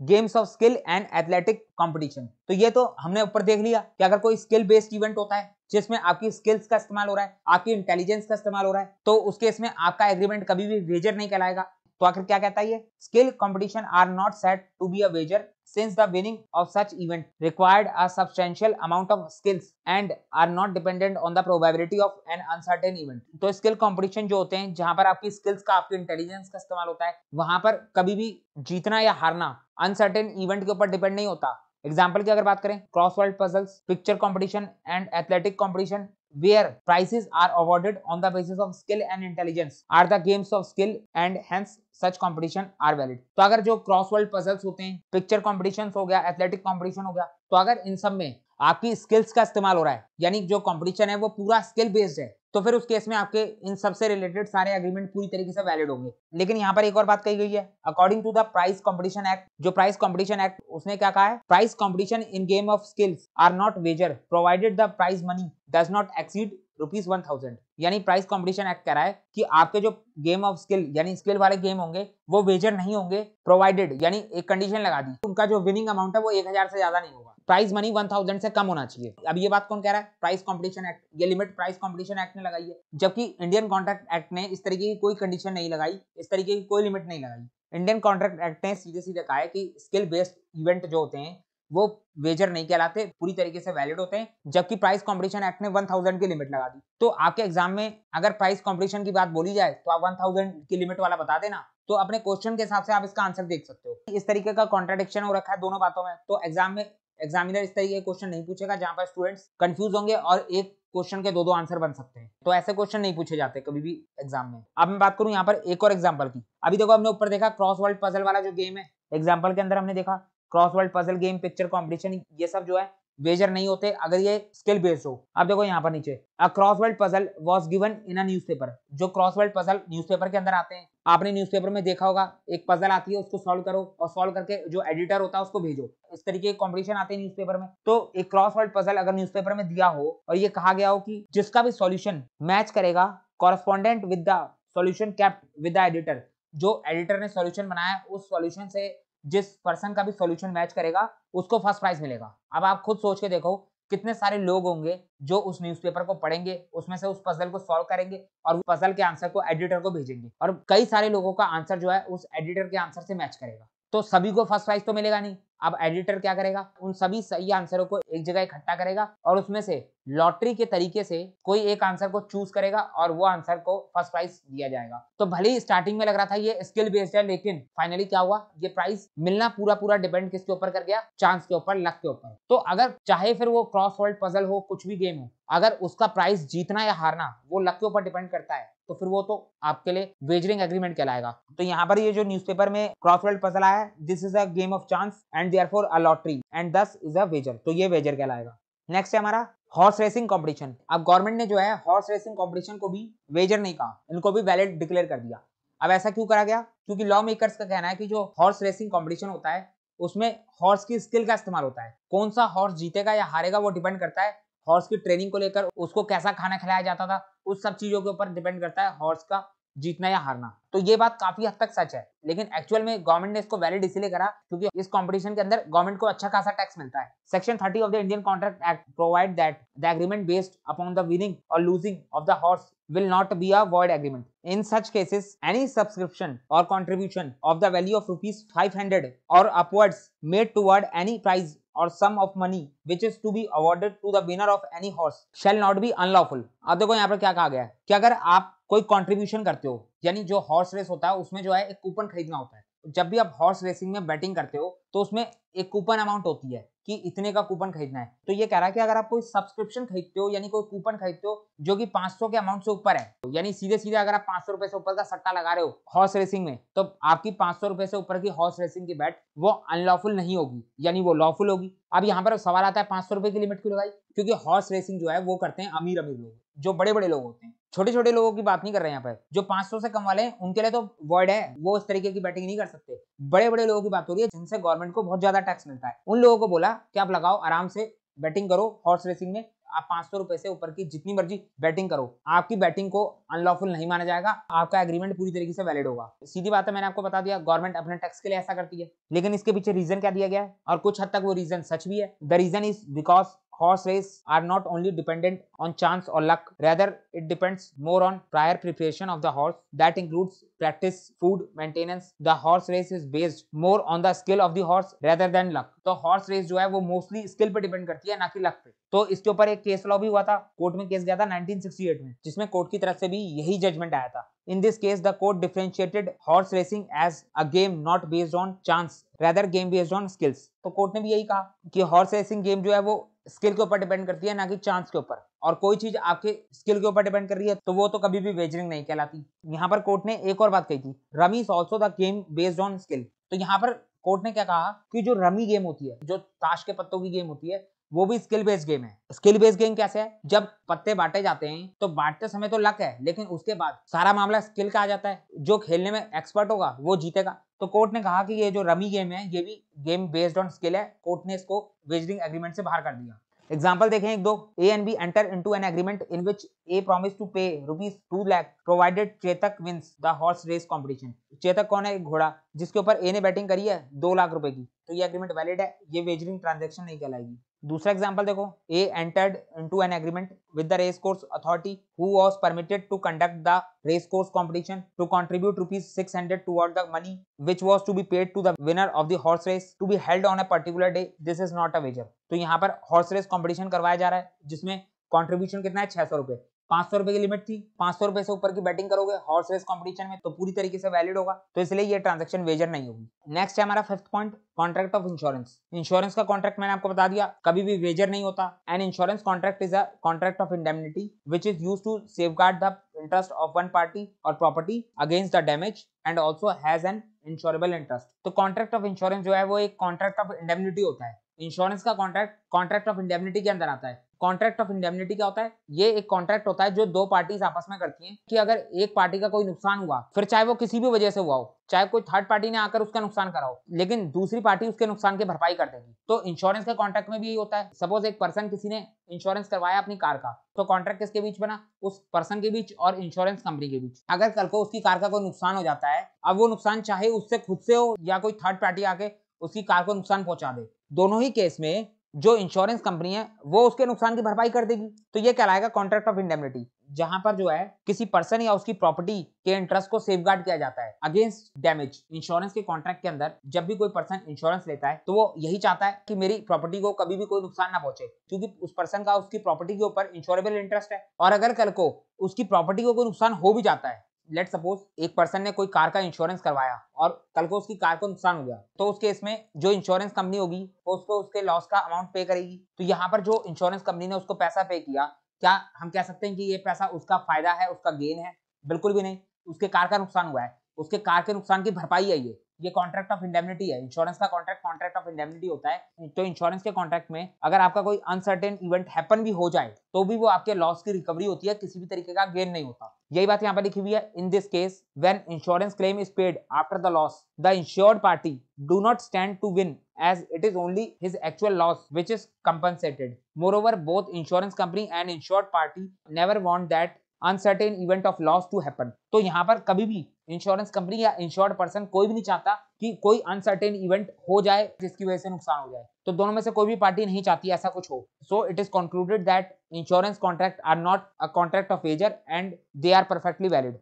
games of skill and athletic competition तो ये तो हमने ऊपर देख लिया कि अगर कोई स्किल बेस्ड इवेंट होता है जिसमें आपकी स्किल्स का इस्तेमाल हो रहा है आपकी इंटेलिजेंस का इस्तेमाल हो रहा है तो उस केस में आपका एग्रीमेंट कभी भी वेजर नहीं कहलाएगा तो आखिर क्या कहता है ये skill competition are not said to be a wager since the winning of such event required a substantial amount of skills and are not dependent on the probability of an uncertain event तो skill competition जो होते हैं जहां पर आपकी skills का आपकी intelligence का इस्तेमाल होता है वहां पर कभी भी जीतना या हारना अनसर्टेन इवेंट के ऊपर डिपेंड नहीं होता एग्जाम्पल की अगर बात करें crossword puzzles picture competition and athletic competition where prizes are awarded on the basis of skill and intelligence are the games of skill and hence such competition are valid तो अगर जो cross crossword puzzles होते हैं picture competition हो गया athletic competition हो गया तो अगर इन सब में आपकी स्किल्स का इस्तेमाल हो रहा है यानी जो कॉम्पिटिशन है वो पूरा स्किल बेस्ड है तो फिर उस केस में आपके इन सबसे रिलेटेड सारे एग्रीमेंट पूरी तरीके से वैलिड होंगे लेकिन यहाँ पर एक और बात कही गई है according to the prize competition act जो प्राइस कॉम्पिटिशन एक्ट उसने क्या कहा है prize competition in game of skills are not wager provided the prize money does not exceed rupees one thousand यानी प्राइस कॉम्पिटिशन एक्ट कह रहा है कि आपके जो गेम ऑफ स्किल यानी स्किल वाले गेम होंगे वो वेजर नहीं होंगे प्रोवाइडेड यानी एक कंडीशन लगा दी उनका जो विनिंग अमाउंट है वो एक हजार से ज्यादा नहीं होगा प्राइस मनी वन थाउजेंड से कम होना चाहिए अब ये बात कौन कह रहा है प्राइस कंपटीशन एक्ट ये लिमिट प्राइस कंपटीशन एक्ट ने लगाई है जबकि इंडियन कॉन्ट्रैक्ट एक्ट ने इस तरीके की कोई कंडीशन नहीं लगाई इस तरीके की कोई लिमिट नहीं लगाई इंडियन कॉन्ट्रैक्ट एक्ट ने सीधे सीधे कहा है कि स्किल बेस्ड इवेंट जो होते हैं वो वेजर नहीं कहलाते पूरी तरीके से वैलिड होते हैं जबकि प्राइस कंपटीशन एक्ट ने वन थाउजेंड की लिमिट लगा दी तो आपके एग्जाम में अगर प्राइस कंपटीशन की बात बोली जाए तो आप वन थाउजेंड की लिमिट वाला बता देना तो अपने क्वेश्चन के हिसाब से आप इसका आंसर देख सकते हो इस तरीके का कॉन्ट्राडिक्शन हो रखा है दोनों बातों में तो एग्जाम में एग्जामिनर इस तरीके के क्वेश्चन नहीं पूछेगा जहां पर स्टूडेंट्स कंफ्यूज होंगे और एक क्वेश्चन के दो दो आंसर बन सकते हैं तो ऐसे क्वेश्चन नहीं पूछे जाते कभी भी एग्जाम में अब मैं बात करूं यहाँ पर एक और एग्जाम्पल की अभी देखो हमने ऊपर देखा क्रॉस वर्ल्ड पजल वाला जो गेम है एग्जाम्पल के अंदर हमने देखा crossword puzzle game picture competition ये सब जो है वेजर नहीं होते अगर ये स्किल बेस्ड हो आप देखो यहाँ पर नीचे a crossword puzzle was given in a newspaper जो क्रॉसवर्ड पजल न्यूज़पेपर के अंदर आते हैं आपने न्यूज़पेपर में देखा होगा एक पजल आती है उसको सॉल्व करो और सॉल्व करके जो एडिटर होता है उसको भेजो इस तरीके के कॉम्पिटिशन आते हैं न्यूज़पेपर में तो एक क्रॉसवर्ड पजल अगर न्यूज़पेपर में दिया हो और ये कहा गया हो कि जिसका भी सोल्यूशन मैच करेगा correspondent with the solution kept with the editor जो एडिटर ने सोल्यूशन बनाया उस सोल्यूशन से जिस पर्सन का भी सॉल्यूशन मैच करेगा उसको फर्स्ट प्राइज मिलेगा अब आप खुद सोच के देखो कितने सारे लोग होंगे जो उस न्यूज़पेपर को पढ़ेंगे उसमें से उस पजल को सॉल्व करेंगे और पजल के आंसर को एडिटर को भेजेंगे और कई सारे लोगों का आंसर जो है उस एडिटर के आंसर से मैच करेगा तो सभी को फर्स्ट प्राइज तो मिलेगा नहीं अब एडिटर क्या करेगा उन सभी सही आंसरों को एक जगह इकट्ठा करेगा और उसमें से लॉटरी के तरीके से कोई एक आंसर को चूज करेगा और वो आंसर को फर्स्ट प्राइस दिया जाएगा तो भले ही स्टार्टिंग में लग रहा था ये स्किल बेस्ड है लेकिन फाइनली क्या हुआ ये प्राइस मिलना पूरा पूरा डिपेंड किसके ऊपर कर गया चांस के ऊपर लक के ऊपर तो अगर चाहे फिर वो क्रॉस वर्ल्ड पजल हो कुछ भी गेम हो अगर उसका प्राइज जीतना या हारना वो लक के ऊपर डिपेंड करता है तो फिर वो तो आपके लिए वेजरिंग एग्रीमेंट कहलाएगा तो यहाँ पर ये जो न्यूज़पेपर में क्रॉस वर्ल्ड पसल आया है this is a game of chance and therefore a lottery and thus is a wager तो ये वेजर कहलाएगा नेक्स्ट है हमारा हॉर्स रेसिंग कॉम्पिटिशन अब गवर्नमेंट ने जो है हॉर्स रेसिंग कॉम्पिटिशन को भी वेजर नहीं कहा इनको भी वैलिड डिक्लेयर कर दिया अब ऐसा क्यों करा गया क्योंकि लॉ मेकर्स का कहना है कि जो हॉर्स रेसिंग कॉम्पिटिशन होता है उसमें हॉर्स की स्किल का इस्तेमाल होता है कौन सा हॉर्स जीतेगा या हारेगा वो डिपेंड करता है हॉर्स की ट्रेनिंग को लेकर उसको कैसा खाना खिलाया जाता था उस सब चीज़ों के ऊपर डिपेंड करता है हॉर्स का जीतना या हारना तो ये बात काफी हद तक सच है लेकिन एक्चुअल में गवर्नमेंट ने इसको वैलिड इसीलिए करा क्योंकि इस कंपटीशन के अंदर गवर्नमेंट को अच्छा खासा टैक्स मिलता है section thirty of the Indian contract act provide that the agreement based upon the winning और losing of the horse will not be a void agreement in such cases any subscription or contribution of the value of rupees five hundred or upwards made toward any prize or sum of money which is to be awarded to the winner of any horse shall not be unlawful अब देखो यहाँ पर क्या कहा गया है कि अगर आप कोई कॉन्ट्रीब्यूशन करते हो यानी जो हॉर्स रेस होता है उसमें जो है एक कूपन खरीदना होता है जब भी आप हॉर्स रेसिंग में बैटिंग करते हो तो उसमें एक कूपन अमाउंट होती है कि इतने का कूपन खरीदना है तो ये कह रहा है कि अगर आप कोई सब्सक्रिप्शन खरीदते हो यानी कोई कूपन खरीदते हो जो कि 500 के अमाउंट से ऊपर है तो यानी सीधे सीधे अगर आप पांच रुपए से ऊपर का सट्टा लगा रहे हो हॉर्स रेसिंग में तो आपकी पांच सौ रुपए से ऊपर की हॉर्स रेसिंग की बैट वो अनलॉफुल नहीं होगी यानी वो लॉफुल होगी अब यहाँ पर सवाल आता है पांच सौ रुपए की लिमिट क्यों लगाई क्योंकि हॉर्स रेसिंग जो है वो करते हैं अमीर अमीर लोग जो बड़े बड़े लोग होते हैं छोटे छोटे लोगों की बात नहीं कर रहे हैं यहाँ पर जो 500 से कम वाले हैं उनके लिए तो वर्ड है वो इस तरीके की बैटिंग नहीं कर सकते बड़े बड़े लोगों की बात हो रही है जिनसे गवर्नमेंट गवर्नमेंट को बहुत ज्यादा टैक्स मिलता है उन लोगों को बोला कि आप लगाओ आराम से बैटिंग करो हॉर्स रेसिंग में आप पांच सौ रुपए से ऊपर की जितनी मर्जी बैटिंग करो आपकी बैटिंग को अनलॉफुल नहीं माना जाएगा आपका एग्रीमेंट पूरी तरीके से वैलिड होगा सीधी बात है मैंने आपको बता दिया गवर्नमेंट अपने टैक्स के लिए ऐसा करती है लेकिन इसके पीछे रीजन क्या दिया गया है और कुछ हद तक वो रीजन सच भी है the reason is because horse races are not only dependent on chance or luck rather it depends more on prior preparation of the horse that includes practice food maintenance the horse race is based more on the skill of the horse rather than luck तो horse race जो है वो mostly skill पे depend करती है ना कि luck पे तो इसके ऊपर एक केस लॉ भी हुआ था कोर्ट में केस गया था 1968 में जिसमें कोर्ट की तरफ से भी यही जजमेंट आया था In this case, the court differentiated horse racing as a game not based on chance, rather game based on skills. तो कोर्ट ने भी यही कहा कि हॉर्स रेसिंग गेम जो है वो स्किल के ऊपर डिपेंड करती है ना कि चांस के ऊपर और कोई चीज आपके स्किल के ऊपर डिपेंड कर रही है तो वो तो कभी भी वेजरिंग नहीं कहलाती यहाँ पर कोर्ट ने एक और बात कही थी rummy is also the game based on skill तो यहाँ पर कोर्ट ने क्या कहा कि जो रमी गेम होती है जो ताश के पत्तों की गेम होती है वो भी स्किल बेस्ड गेम है स्किल बेस्ड गेम कैसे है जब पत्ते बांटे जाते हैं तो बांटते समय तो लक है लेकिन उसके बाद सारा मामला स्किल का आ जाता है जो खेलने में एक्सपर्ट होगा वो जीतेगा तो कोर्ट ने कहा कि ये जो रमी गेम है ये भी गेम बेस्ड ऑन स्किल है कोर्ट ने इसको वेजरिंग एग्रीमेंट से बाहर कर दिया एग्जाम्पल देखें एक दो A and B enter to an agreement in which A promise to pay rupees two lakh provided Chetak wins the horse race competition Chetak कौन है एक घोड़ा जिसके ऊपर ए ने बैटिंग करी है दो लाख रुपए की तो ये एग्रीमेंट वैलिड है ये वेजरिंग ट्रांजेक्शन नहीं कहलाएगी दूसरा एग्जाम्पल देखो A entered into an agreement with the race course authority who was permitted to conduct the race course competition to contribute rupees six 600 toward the money which was to be paid to the winner of the horse race to be held on a particular day this is not a wager तो यहाँ पर horse race competition करवाया जा रहा है जिसमें contribution कितना है छह सौ रुपए पांच सौ रुपए की लिमिट थी पांच सौ रुपए से ऊपर की बैटिंग करोगे हॉर्स रेस कॉम्पिटिशन में तो पूरी तरीके से वैलिड होगा तो इसलिए ये ट्रांजेक्शन वेजर नहीं होगी नेक्स्ट है हमारा fifth point contract of insurance insurance का कॉन्ट्रैक्ट मैंने आपको बता दिया कभी भी वेजर नहीं होता and insurance contract is a contract of indemnity which is use to safeguard the interest of one party or property against the damage and also has an insurable interest तो contract of insurance जो है वो एक contract of indemnity होता है insurance का contract contract of indemnity के अंदर आता है कॉन्ट्रैक्ट ऑफ इंडेमनिटी क्या होता है ये एक कॉन्ट्रैक्ट होता है जो दो पार्टीज आपस में करती हैं कि अगर एक पार्टी का कोई नुकसान हुआ फिर चाहे वो किसी भी वजह से हुआ हो चाहे कोई थर्ड पार्टी ने आकर उसका नुकसान कराओ लेकिन दूसरी पार्टी उसके नुकसान की भरपाई कर देगी तो इंश्योरेंस के कॉन्ट्रैक्ट में भी यही होता है सपोज एक पर्सन किसी ने इंश्योरेंस करवाया अपनी कार का तो कॉन्ट्रैक्ट किसके बीच बना उस पर्सन के बीच और इंश्योरेंस कंपनी के बीच अगर कल को उसकी कार का कोई नुकसान हो जाता है अब वो नुकसान चाहे उससे खुद से हो या कोई थर्ड पार्टी आके उसकी कार को नुकसान पहुंचा दे दोनों ही केस में जो इंश्योरेंस कंपनी है वो उसके नुकसान की भरपाई कर देगी तो ये कहलाएगा कॉन्ट्रैक्ट ऑफ इंडेमिटी जहां पर जो है किसी पर्सन या उसकी प्रॉपर्टी के इंटरेस्ट को सेफ किया जाता है अगेंस्ट डैमेज इंश्योरेंस के कॉन्ट्रैक्ट के अंदर जब भी कोई पर्सन इंश्योरेंस लेता है तो वो यही चाहता है कि मेरी प्रॉपर्टी को कभी भी कोई नुकसान ना पहुंचे क्योंकि उस पर्सन का उसकी प्रॉपर्टी के ऊपर इंश्योरेबल इंटरेस्ट है और अगर कल को उसकी प्रॉपर्टी को कोई नुकसान हो भी जाता है लेट सपोज एक पर्सन ने कोई कार का इंश्योरेंस करवाया और कल को उसकी कार को नुकसान हो गया तो उस केस में जो इंश्योरेंस कंपनी होगी वो उसको उसके लॉस का अमाउंट पे करेगी तो यहाँ पर जो इंश्योरेंस कंपनी ने उसको पैसा पे किया क्या हम कह सकते हैं कि ये पैसा उसका फायदा है उसका गेन है बिल्कुल भी नहीं उसके कार का नुकसान हुआ है उसके कार के नुकसान की भरपाई है ये ये कॉन्ट्रैक्ट ऑफ इंडेमनिटी है इंश्योरेंस का कॉन्ट्रैक्ट कॉन्ट्रैक्ट ऑफ इंडेमनिटी होता है तो इंश्योरेंस के कॉन्ट्रैक्ट में अगर आपका कोई अनसर्टेन इवेंट हैपन भी हो जाए तो भी वो आपके लॉस की रिकवरी होती है किसी भी तरीके का गेन नहीं होता यही बात यहाँ पर लिखी हुई है in this case when insurance claim is paid after the loss the insured party do not stand to win as it is only his actual loss which is compensated moreover both insurance company and insured party never want that uncertain event of loss to happen तो यहाँ पर कभी भी insurance company या insured person कोई भी नहीं चाहता कि कोई अनसर्टेन इवेंट हो जाए जिसकी वजह से नुकसान हो जाए तो दोनों में से कोई भी पार्टी नहीं चाहती ऐसा कुछ हो so it is concluded that insurance contract are not a contract of wager and they are perfectly valid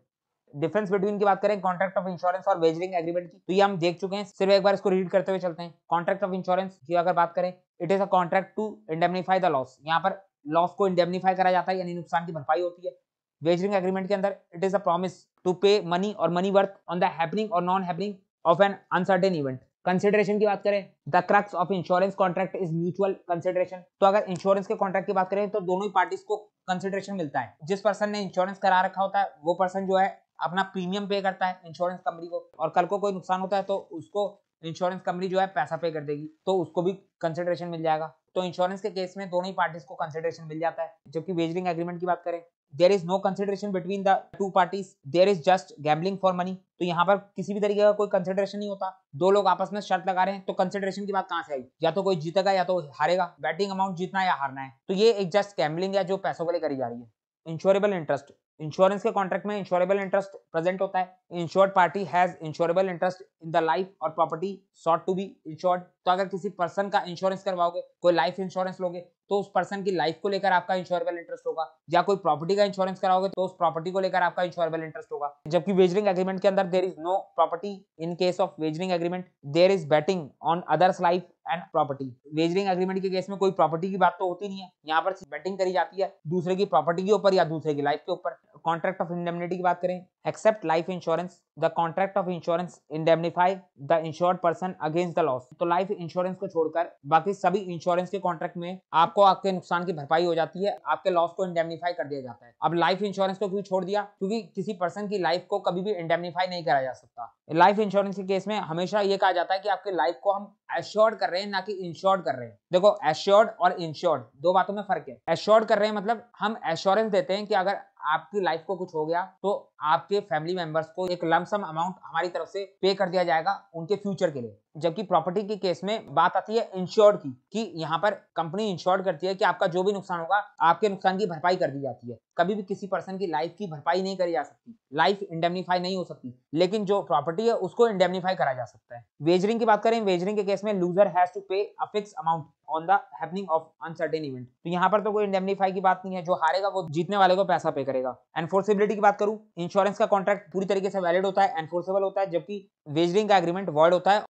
difference between की बात करें कॉन्ट्रैक्ट ऑफ इंश्योरेंस और वेजरिंग एग्रीमेंट की तो ये हम देख चुके हैं सिर्फ एक बार इसको रीड करते हुए चलते हैं कॉन्ट्रैक्ट ऑफ इंश्योरेंस की अगर बात करें it is a contract to indemnify the loss यहाँ पर लॉस को इंडेमनीफाई करा जाता है यानी नुकसान की भरपाई होती है वेजरिंग एग्रीमेंट के अंदर it is a promise to pay money और money worth on the happening और non happening of an uncertain event consideration की बात करें the crux of insurance contract is mutual consideration तो अगर इंश्योरेंस के कॉन्ट्रैक्ट की बात करें तो दोनों ही पार्टीज को कंसिडरेशन मिलता है जिस पर्सन ने इंश्योरेंस करा रखा होता है वो पर्सन जो है अपना प्रीमियम पे करता है इंश्योरेंस कंपनी को और कल को कोई नुकसान होता है तो उसको इंश्योरेंस कंपनी जो है पैसा पे कर देगी तो उसको भी कंसिडरेशन मिल जाएगा तो इंश्योरेंस के केस में दोनों ही पार्टीज को कंसिडरेशन मिल जाता है जबकि वेजरिंग एग्रीमेंट की बात करें there is no consideration between the two parties there is just gambling for money तो यहाँ पर किसी भी तरीके का कोई कंसिडरेशन नहीं होता दो लोग आपस में शर्त लगा रहे हैं तो कंसिडरेशन की बात कहाँ से आई या तो कोई जीतेगा या तो हारेगा बैटिंग अमाउंट जीतना या हारना है तो ये एक जस्ट गैम्बलिंग है जो पैसों के लिए करी जा रही है इंश्योरेबल इंटरेस्ट इंश्योरेंस के कॉन्ट्रैक्ट में इंश्योरेबल इंटरेस्ट प्रेजेंट होता है insured party has insurable interest in the life or property sought to be insured तो अगर किसी पर्सन का इंश्योरेंस करवाओगे कोई लाइफ इंश्योरेंस लोगे तो उस पर्सन की लाइफ को लेकर आपका इंश्योरेबल इंटरेस्ट होगा या कोई प्रॉपर्टी का इंश्योरेंस कराओगे तो उस प्रॉपर्टी को लेकर आपका इंश्योरेबल इंटरेस्ट होगा जबकि वेजरिंग एग्रीमेंट के अंदर there is no property in case of wagering agreement there is betting on others life and property wagering agreement के केस में कोई प्रॉपर्टी की बात तो होती नहीं है यहाँ पर बैटिंग करी जाती है दूसरे की प्रॉपर्टी के ऊपर या दूसरे की लाइफ के ऊपर कॉन्ट्रैक्ट ऑफ इंडेमनिटी की बात करें except life insurance the contract of insurance indemnify the insured person against the loss तो लाइफ इंश्योरेंस को छोड़कर बाकी सभी इंश्योरेंस के कॉन्ट्रैक्ट में आप आपको आपके नुकसान की भरपाई हो जाती है आपके लॉस को इंडेमनीफाई कर दिया जाता है अब लाइफ इंश्योरेंस को क्यों छोड़ दिया क्योंकि किसी पर्सन की लाइफ को कभी भी इंडेमनीफाई नहीं कराया जा सकता लाइफ इंश्योरेंस के केस में हमेशा ये कहा जाता है कि आपके लाइफ को हम एश्योर्ड कर रहे हैं ना कि इंश्योर्ड कर रहे हैं देखो एश्योर्ड और इंश्योर्ड दो बातों में फर्क है एश्योर्ड कर रहे हैं मतलब हम एश्योरेंस देते हैं कि अगर आपकी लाइफ को कुछ हो गया तो आपके फैमिली मेंबर्स को एक लमसम अमाउंट हमारी तरफ से पे कर दिया जाएगा उनके फ्यूचर के लिए जबकि प्रॉपर्टी के केस में बात आती है इंश्योर्ड की कि यहाँ पर कंपनी इंश्योर्ड करती है कि आपका जो भी नुकसान होगा आपके नुकसान की भरपाई कर दी जाती है कभी भी किसी पर्सन की लाइफ की भरपाई नहीं करी जा सकती लाइफ इंडेमनीफाई नहीं हो सकती लेकिन जो प्रॉपर्टी है उसको इंडेमनीफाई करा जा सकता है वेजरिंग की बात करें वेजरिंग के केस में loser has to pay a fix amount on the happening of uncertain event तो यहाँ पर तो कोई इंडेमनीफाई की बात नहीं है जो हारेगा वो जीतने वाले को पैसा पे करेगा एनफोर्सेबिलिटी की बात करूं इंश्योरेंस का कॉन्ट्रैक्ट पूरी तरीके से वैलिड होता है एनफोर्सेबल होता है जबकि वेजरिंग का एग्रीमेंट वर्ड होता है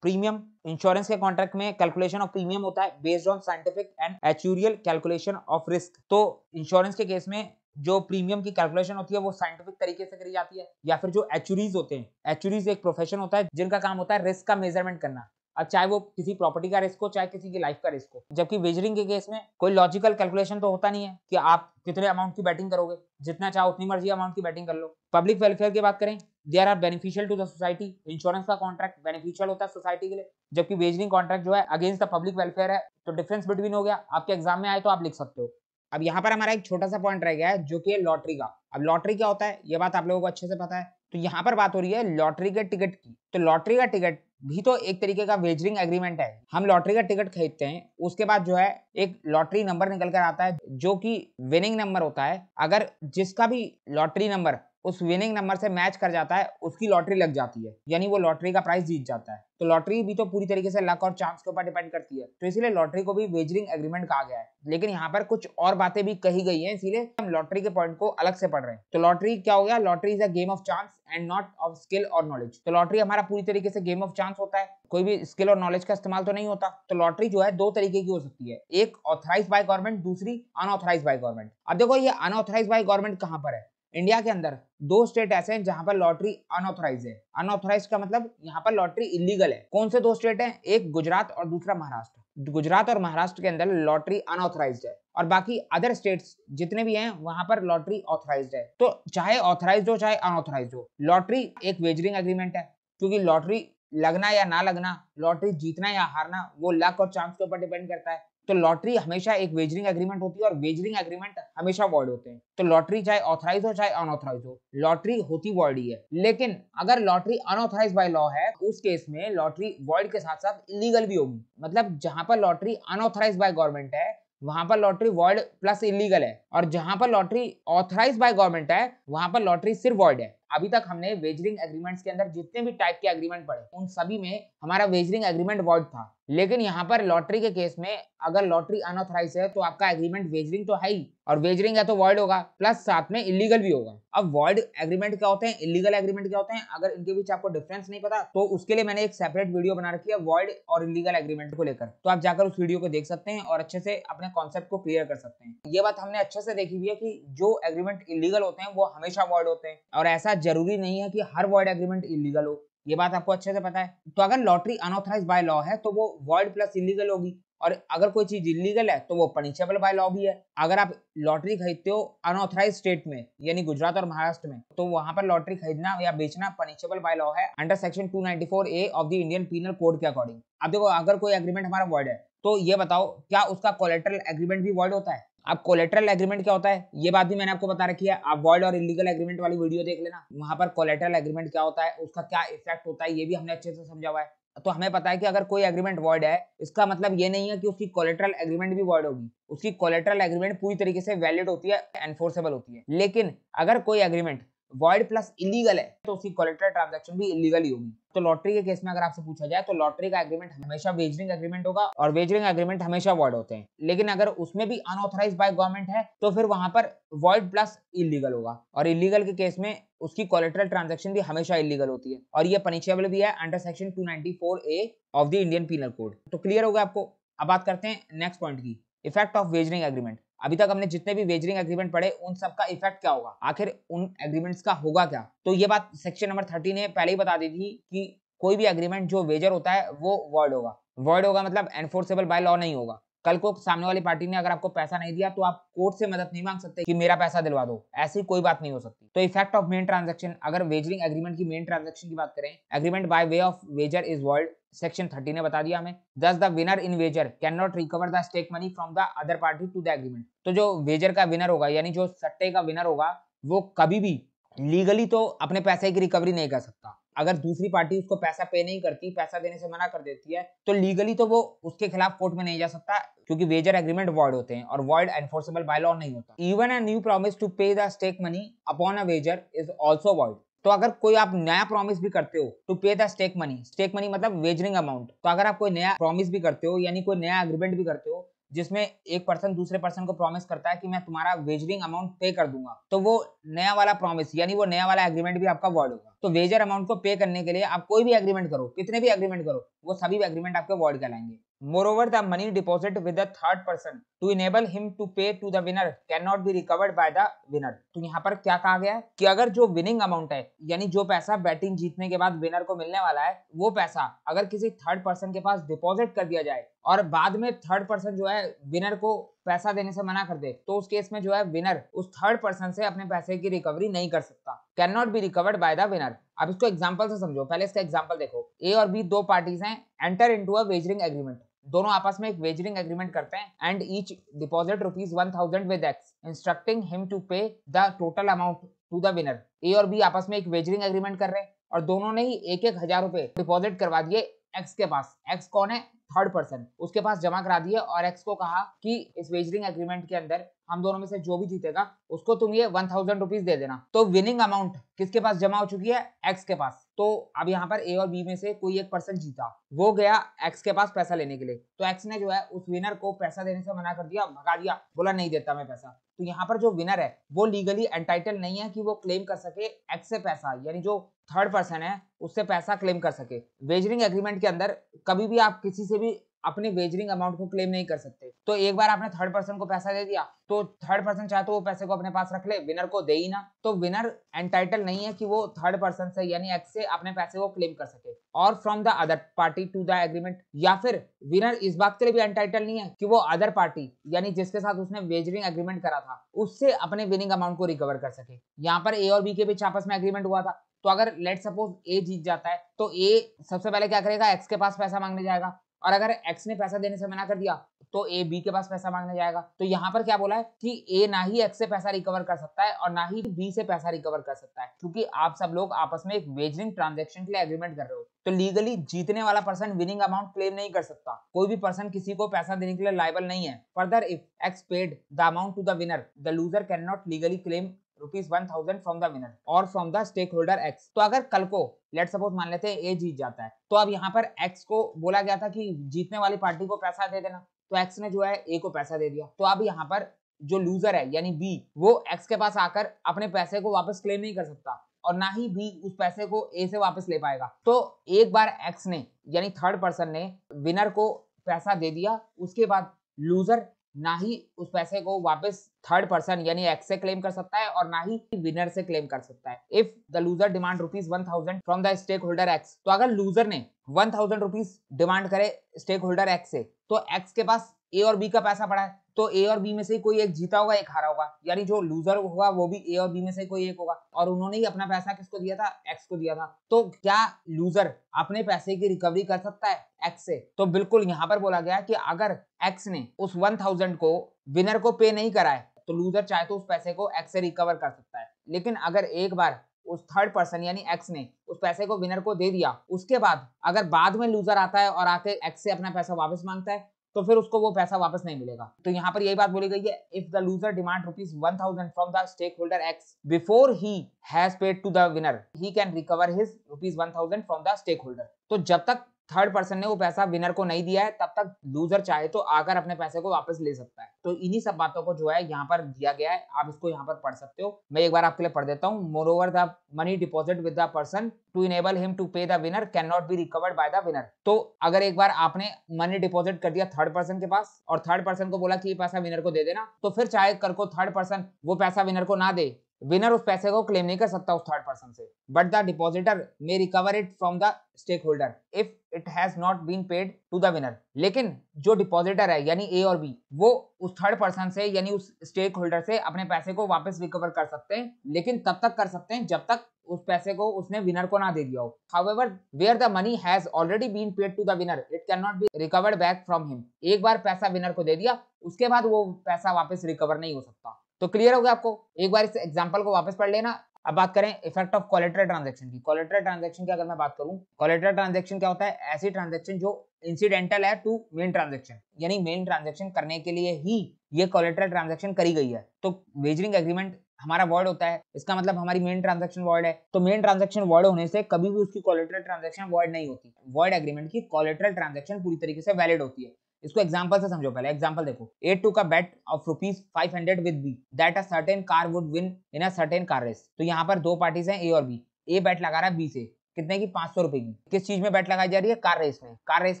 प्रीमियम इंश्योरेंस के कॉन्ट्रैक्ट में कैलकुलेशन ऑफ प्रीमियम होता है बेस्ड ऑन साइंटिफिक एंड एचुरियल कैलकुलेशन ऑफ रिस्क तो इंश्योरेंस के केस में जो प्रीमियम की कैलकुलेशन होती है वो साइंटिफिक तरीके से करी जाती है या फिर जो एचुरीज होते हैं एचुरीज एक प्रोफेशन होता है जिनका काम होता है रिस्क का मेजरमेंट करना अब चाहे वो किसी प्रॉपर्टी का रिस्क हो चाहे किसी की लाइफ का रिस्क हो जबकि वेजरिंग के केस में कोई लॉजिकल कैलकुलेशन तो होता नहीं है कि आप कितने अमाउंट की बैटिंग करोगे जितना चाहो उतनी मर्जी अमाउंट की बैटिंग कर लो पब्लिक वेलफेयर की बात करें there are beneficial to the society insurance का कॉन्ट्रैक्ट बेनिफिशियल होता है सोसाइटी के लिए जबकि वेजनिंग कॉन्ट्रैक्ट जो है अगेंस्ट द पब्लिक वेलफेयर है तो डिफरेंस बिटवीन हो गया आपके एग्जाम में आए तो आप लिख सकते हो अब यहाँ पर हमारा एक छोटा सा पॉइंट रह गया है जो कि है लॉटरी का अब लॉटरी क्या होता है ये बात आप लोगों को अच्छे से पता है तो यहाँ पर बात हो रही है लॉटरी के टिकट की तो लॉटरी का टिकट भी तो एक तरीके का वेजरिंग एग्रीमेंट है हम लॉटरी का टिकट खरीदते हैं उसके बाद जो है एक लॉटरी नंबर निकल कर आता है जो कि विनिंग नंबर होता है अगर जिसका भी लॉटरी नंबर उस विनिंग नंबर से मैच कर जाता है उसकी लॉटरी लग जाती है यानी वो लॉटरी का प्राइस जीत जाता है तो लॉटरी भी तो पूरी तरीके से लक और चांस के ऊपर डिपेंड करती है तो इसीलिए लॉटरी को भी वेजरिंग एग्रीमेंट कहा गया है लेकिन यहाँ पर कुछ और बातें भी कही गई हैं इसीलिए हम लॉटरी के पॉइंट को अलग से पढ़ रहे हैं तो लॉटरी क्या हो गया lottery is a game of chance and not of skill और नॉलेज तो लॉटरी हमारा पूरी तरीके से गेम ऑफ चांस होता है कोई भी स्किल और नॉलेज का इस्तेमाल तो नहीं होता तो लॉटरी जो है दो तरीके की हो सकती है एक ऑथराइज बाय गवर्नमेंट दूसरी अनऑथराइज बाय गवर्नमेंट अब देखो ये अनऑथराइज बाय गवर्नमेंट कहाँ पर है इंडिया के अंदर दो स्टेट ऐसे हैं जहां पर लॉटरी अनऑथोराइज है अनऑथोराइज का मतलब यहाँ पर लॉटरी इलीगल है कौन से दो स्टेट हैं एक गुजरात और दूसरा महाराष्ट्र गुजरात और महाराष्ट्र के अंदर लॉटरी अनऑथोराइज है और बाकी अदर स्टेट्स जितने भी हैं वहां पर लॉटरी ऑथोराइज है तो चाहे ऑथोराइज हो चाहे अनऑथोराइज हो लॉटरी एक वेजरिंग एग्रीमेंट है क्योंकि लॉटरी लगना या ना लगना लॉटरी जीतना या हारना वो लक और चांस के ऊपर डिपेंड करता है तो लॉटरी हमेशा एक वेजरिंग एग्रीमेंट होती है और वेजरिंग एग्रीमेंट हमेशा वॉइड होते हैं तो लॉटरी चाहे ऑथराइज हो चाहे अनऑथराइज हो लॉटरी होती वॉइड ही है लेकिन अगर लॉटरी अनऑथराइज बाय लॉ है उस केस में लॉटरी वॉइड के साथ साथ इलीगल भी होगी मतलब जहां पर लॉटरी अनऑथराइज बाय गवर्नमेंट है वहां पर लॉटरी वॉइड प्लस इलीगल है और जहां पर लॉटरी ऑथराइज बाय गवर्नमेंट है वहां पर लॉटरी सिर्फ वॉइड है अभी तक हमने वेजरिंग एग्रीमेंट्स के अंदर जितने भी टाइप के एग्रीमेंट पड़े उन सभी में हमारा वेजरिंग एग्रीमेंट वॉइड था लेकिन यहाँ पर लॉटरी के केस में अगर लॉटरी अनऑथराइज है तो आपका एग्रीमेंट वेजरिंग तो है ही और वेजरिंग है तो वॉइड होगा प्लस साथ में इलीगल भी होगा अब वॉइड एग्रीमेंट क्या होते हैं इलीगल एग्रीमेंट क्या होते हैं अगर इनके बीच आपको डिफरेंस नहीं पता तो उसके लिए मैंने एक सेपरेट वीडियो बना रखी है वॉइड और इलीगल एग्रीमेंट को लेकर तो आप जाकर उस वीडियो को देख सकते हैं और अच्छे से अपने कॉन्सेप्ट को क्लियर कर सकते हैं ये बात हमने अच्छे से देखी हुई है की जो एग्रीमेंट इलीगल होते हैं वो हमेशा वॉइड होते हैं और ऐसा करना जरूरी नहीं है कि हर वॉइड एग्रीमेंट इलीगल हो ये बात आपको अच्छे से पता है तो अगर लॉटरी अनऑथराइज बाय लॉ है तो वो वॉइड प्लस इलीगल होगी और अगर कोई चीज इलीगल है तो वो पनिशेबल बाय लॉ भी है अगर आप लॉटरी खरीदते हो अनऑथराइज स्टेट में यानी गुजरात और महाराष्ट्र में तो वहां पर लॉटरी खरीदना या बेचना पनिशेबल बाय लॉ है under section two A of the Indian penal code के अकॉर्डिंग अब देखो अगर कोई एग्रीमेंट हमारा वर्ड है तो ये बताओ क्या उसका कोलेट्रल एग्रीमेंट भी वर्ड होता है अब कोलेट्रल एग्रीमेंट क्या होता है ये बात भी मैंने आपको बता रखी है आप वर्ल्ड और इलीगल एग्रीमेंट वाली वीडियो देख लेना वहां पर कोलेट्रल एग्रीमेंट क्या होता है उसका क्या इफेक्ट होता है ये भी हमने अच्छे से समझा हुआ है तो हमें पता है कि अगर कोई एग्रीमेंट वर्ड है इसका मतलब ये नहीं है कि उसकी कोलेट्रल एग्रीमेंट भी वर्ड होगी उसकी कोलेट्रल एग्रीमेंट पूरी तरीके से वैलिड होती है एनफोर्सेबल होती है लेकिन अगर कोई एग्रीमेंट वॉइड प्लस इलीगल है तो उसकी कोलेट्रल ट्रांजेक्शन भी इलीगल ही होगी तो लॉटरी के केस में अगर आपसे पूछा जाए तो लॉटरी का एग्रीमेंट हमेशा वेजरिंग एग्रीमेंट होगा और वेजरिंग एग्रीमेंट हमेशा वॉइड होते हैं लेकिन अगर उसमें भी अनऑथराइज बाय गवर्नमेंट है तो फिर वहां पर वॉइड प्लस इलीगल होगा और इलीगल के केस में उसकी कोलेट्रल ट्रांजेक्शन भी हमेशा इलीगल होती है और ये पनिशेबल भी है under section two A of the Indian penal code तो क्लियर हो गया आपको अब बात करते हैं नेक्स्ट पॉइंट की इफेक्ट ऑफ वेजरिंग एग्रीमेंट अभी तक हमने जितने भी वेजरिंग एग्रीमेंट पढ़े उन सब का इफेक्ट क्या होगा आखिर उन एग्रीमेंट्स का होगा क्या तो ये बात सेक्शन नंबर थर्टी ने पहले ही बता दी थी कि कोई भी एग्रीमेंट जो वेजर होता है वो वर्ड होगा वर्ड होगा मतलब एनफोर्सेबल बाय लॉ नहीं होगा कल को सामने वाली पार्टी ने अगर आपको पैसा नहीं दिया तो आप कोर्ट से मदद नहीं मांग सकते कि मेरा पैसा दिलवा दो ऐसी कोई बात नहीं हो सकती तो इफेक्ट ऑफ मेन ट्रांजेक्शन अगर वेजरिंग एग्रीमेंट की मेन ट्रांजेक्शन की बात करें agreement by way of wager is void section thirty ने बता दिया हमें thus the winner in wager can not recover the stake money from the other party to the agreement तो जो वेजर का विनर होगा यानी जो सट्टे का विनर होगा वो कभी भी लीगली तो अपने पैसे की रिकवरी नहीं कर सकता अगर दूसरी पार्टी उसको पैसा पे नहीं करती पैसा देने से मना कर देती है तो लीगली तो वो उसके खिलाफ कोर्ट में नहीं जा सकता क्योंकि वेजर एग्रीमेंट वॉइड होते हैं और वॉइड एनफोर्सेबल बाय लॉ नहीं होता even a new promise to pay the stake money upon a wager is also void तो अगर कोई आप नया प्रॉमिस भी करते हो to pay the stake money stake money मतलब वेजरिंग अमाउंट तो अगर आप कोई नया प्रॉमिस भी करते हो यानी कोई नया एग्रीमेंट भी करते हो जिसमें एक पर्सन दूसरे पर्सन को प्रॉमिस करता है कि मैं तुम्हारा वेजरिंग अमाउंट पे कर दूंगा तो वो नया वाला प्रॉमिस यानी वो नया वाला एग्रीमेंट भी आपका वर्ड होगा तो वेजर अमाउंट को पे करने के लिए आप कोई भी एग्रीमेंट करो कितने भी एग्रीमेंट करो वो सभी एग्रीमेंट आपके वर्ड कहलाएंगे more Moreover, the money deposited with third person to enable him to pay to the winner can not be recovered by the winner तो यहाँ पर क्या कहा गया है कि अगर जो विनिंग अमाउंट है यानी जो पैसा बैटिंग जीतने के बाद विनर को मिलने वाला है वो पैसा अगर किसी थर्ड पर्सन के पास डिपॉजिट कर दिया जाए और बाद में थर्ड पर्सन जो है विनर को पैसा देने से मना कर दे तो उस केस में जो है विनर उस थर्ड पर्सन से अपने पैसे की रिकवरी नहीं कर सकता can not be recovered by the winner अब इसको एग्जाम्पल से समझो पहले इसका एग्जाम्पल देखो ए और बी दो पार्टीज हैं enter into a wagering agreement दोनों आपस में एक वेजरिंग एग्रीमेंट करते हैं and each deposit rupees one thousand with X instructing him to pay the total amount to the winner A और बी आपस में एक वेजरिंग एग्रीमेंट कर रहे हैं और दोनों ने ही एक एक हजार रुपए डिपॉजिट करवा दिए एक्स के पास एक्स कौन है थर्ड पर्सन उसके पास जमा करा दिए और एक्स को कहा कि इस वेजरिंग एग्रीमेंट के अंदर हम दोनों में से जो भी जीतेगा उसको तुम ये वन थाउजेंड रुपीज दे देना तो विनिंग अमाउंट किसके पास जमा हो चुकी है एक्स के पास तो अब यहाँ पर ए और बी में से कोई एक पर्सन जीता वो गया एक्स के पास पैसा लेने के लिए तो एक्स ने जो है उस विनर को पैसा देने से मना कर दिया भगा दिया बोला नहीं देता मैं पैसा तो यहाँ पर जो विनर है वो लीगली एंटाइटल नहीं है कि वो क्लेम कर सके एक्स से पैसा यानी जो थर्ड पर्सन है उससे पैसा क्लेम कर सके वेजरिंग एग्रीमेंट के अंदर कभी भी आप किसी से भी अपने वेजरिंग अमाउंट को क्लेम नहीं कर सकते तो एक बार आपने थर्ड पर्सन को पैसा दे दिया तो थर्ड पर्सन चाहे तो वो पैसे को अपने पास रख ले विनर को दे ही ना तो विनर एंटाइटल नहीं है कि वो थर्ड पर्सन से यानी एक्स से अपने पैसे को क्लेम कर सके और from the other party to the agreement या फिर विनर इस बात के लिए भी एंटाइटल नहीं है कि वो अदर पार्टी यानी जिसके साथ उसने वेजरिंग एग्रीमेंट करा था उससे अपने विनिंग अमाउंट को रिकवर कर सके यहाँ पर ए और बी के बीच आपस में एग्रीमेंट हुआ था तो अगर लेट सपोज ए जीत जाता है तो ए सबसे पहले क्या करेगा एक्स के पास पैसा मांगने जाएगा और अगर एक्स ने पैसा देने से मना कर दिया तो ए बी के पास पैसा मांगने जाएगा तो यहाँ पर क्या बोला है कि ए ना ही एक्स से पैसा रिकवर कर सकता है और ना ही बी से पैसा रिकवर कर सकता है क्योंकि आप सब लोग आपस में एक वेजरिंग ट्रांजेक्शन के लिए एग्रीमेंट कर रहे हो तो लीगली जीतने वाला पर्सन विनिंग अमाउंट क्लेम नहीं कर सकता कोई भी पर्सन किसी को पैसा देने के लिए लाइबल नहीं है further if X paid the amount to the winner the loser can not legally claim rupees one thousand from the winner or from the stake holder X तो अगर कल को लेट सपोज मान लेते हैं ए जीत जाता है तो अब यहाँ पर एक्स को बोला गया था कि जीतने वाली पार्टी को पैसा दे देना तो एक्स ने जो है ए को पैसा दे दिया तो अब यहाँ पर जो लूजर है यानी बी वो एक्स के पास आकर अपने पैसे को वापस क्लेम नहीं कर सकता और ना ही बी उस पैसे को ए से वापस ले पाएगा तो एक बार एक्स ने यानी थर्ड पर्सन ने विनर को पैसा दे दिया उसके बाद लूजर ना ही उस पैसे को वापस थर्ड पर्सन यानी एक्स से क्लेम कर सकता है और ना ही विनर से क्लेम कर सकता है if the loser demand rupees one thousand from the stake holder X तो अगर लूजर ने वन थाउजेंड रुपीज डिमांड करे स्टेक होल्डर एक्स से तो एक्स के पास ए और बी का पैसा पड़ा है तो ए और बी में से कोई एक जीता होगा एक हारा होगा यानी जो लूजर होगा वो भी ए और बी में से कोई एक होगा और उन्होंने ही अपना पैसा किसको दिया था एक्स को दिया था तो क्या लूजर अपने पैसे की रिकवरी कर सकता है एक्स से तो बिल्कुल यहाँ पर बोला गया कि अगर एक्स ने उस वन थाउजेंड को विनर को पे नहीं कराए तो लूजर चाहे तो उस पैसे को एक्स से रिकवर कर सकता है लेकिन अगर एक बार उस थर्ड पर्सन यानी एक्स ने उस पैसे को विनर को दे दिया उसके बाद अगर बाद में लूजर आता है और आके एक्स से अपना पैसा वापस मांगता है तो फिर उसको वो पैसा वापस नहीं मिलेगा तो यहाँ पर यही बात बोली गई है if the loser demand rupees one thousand from the stake holder X before he has paid to the winner he can recover his rupees one thousand from the stake holder तो जब तक थर्ड पर्सन ने वो पैसा winner को नहीं दिया है तब तक लूजर चाहे तो आकर अपने पैसे को वापस ले सकता है तो इन्हीं सब बातों को जो है यहाँ पर दिया गया है आप इसको यहाँ पर पढ़ सकते हो मैं एक बार आपके लिए पढ़ देता हूँ moreover the money deposit with the person to enable him to pay the winner can not be recovered by the winner तो अगर एक बार आपने मनी डिपॉजिट कर दिया थर्ड पर्सन के पास और थर्ड पर्सन को बोला की ये पैसा विनर को दे देना तो फिर चाहे कर को थर्ड पर्सन वो पैसा विनर को ना दे विनर उस पैसे को क्लेम नहीं कर सकता उस थर्ड पर्सन से but the depositor may recover it from the stake holder if it has not been paid to the winner लेकिन जो डिपॉजिटर है यानी ए और बी वो उस थर्ड पर्सन से यानी उस स्टेक होल्डर से अपने पैसे को वापस रिकवर कर सकते हैं लेकिन तब तक कर सकते हैं जब तक उस पैसे को उसने विनर को ना दे दिया हो however where the money has already been paid to the winner it can not be recovered back from him एक बार पैसा विनर को दे दिया उसके बाद वो पैसा वापस रिकवर नहीं हो सकता तो क्लियर हो गया आपको एक बार इस एग्जांपल को वापस पढ़ लेना अब बात करें इफेक्ट ऑफ कॉलेट्रल ट्रांजेक्शन की कॉलेट्रल ट्रांजेक्शन की अगर मैं बात करूं कॉलेट्रल ट्रांजेक्शन क्या होता है ऐसी ट्रांजेक्शन जो इंसिडेंटल है टू मेन ट्रांजेक्शन यानी मेन ट्रांजेक्शन करने के लिए ही ये कॉलेट्रल ट्रांजेक्शन करी गई है तो वेजरिंग एग्रीमेंट हमारा वर्ड होता है इसका मतलब हमारी मेन ट्रांजेक्शन वर्ड है तो मेन ट्रांजेक्शन वर्ड होने से कभी भी उसकी कॉलेट्रल ट्रांजेक्शन वर्ड नहीं होती वर्ड एग्रीमेंट की कॉलेट्रल ट्रांजेक्शन पूरी तरीके से वैलिड होती है इसको एग्जाम्पल से समझो पहले एग्जाम्पल देखो A took a bet of rupees five hundred with B that a certain car would win in a certain car race तो यहाँ पर दो पार्टीज हैं ए और बी ए बैट लगा रहा है बी से कितने की पांच सौ रुपए की किस चीज में बैट लगाई जा रही है कार रेस में कार रेस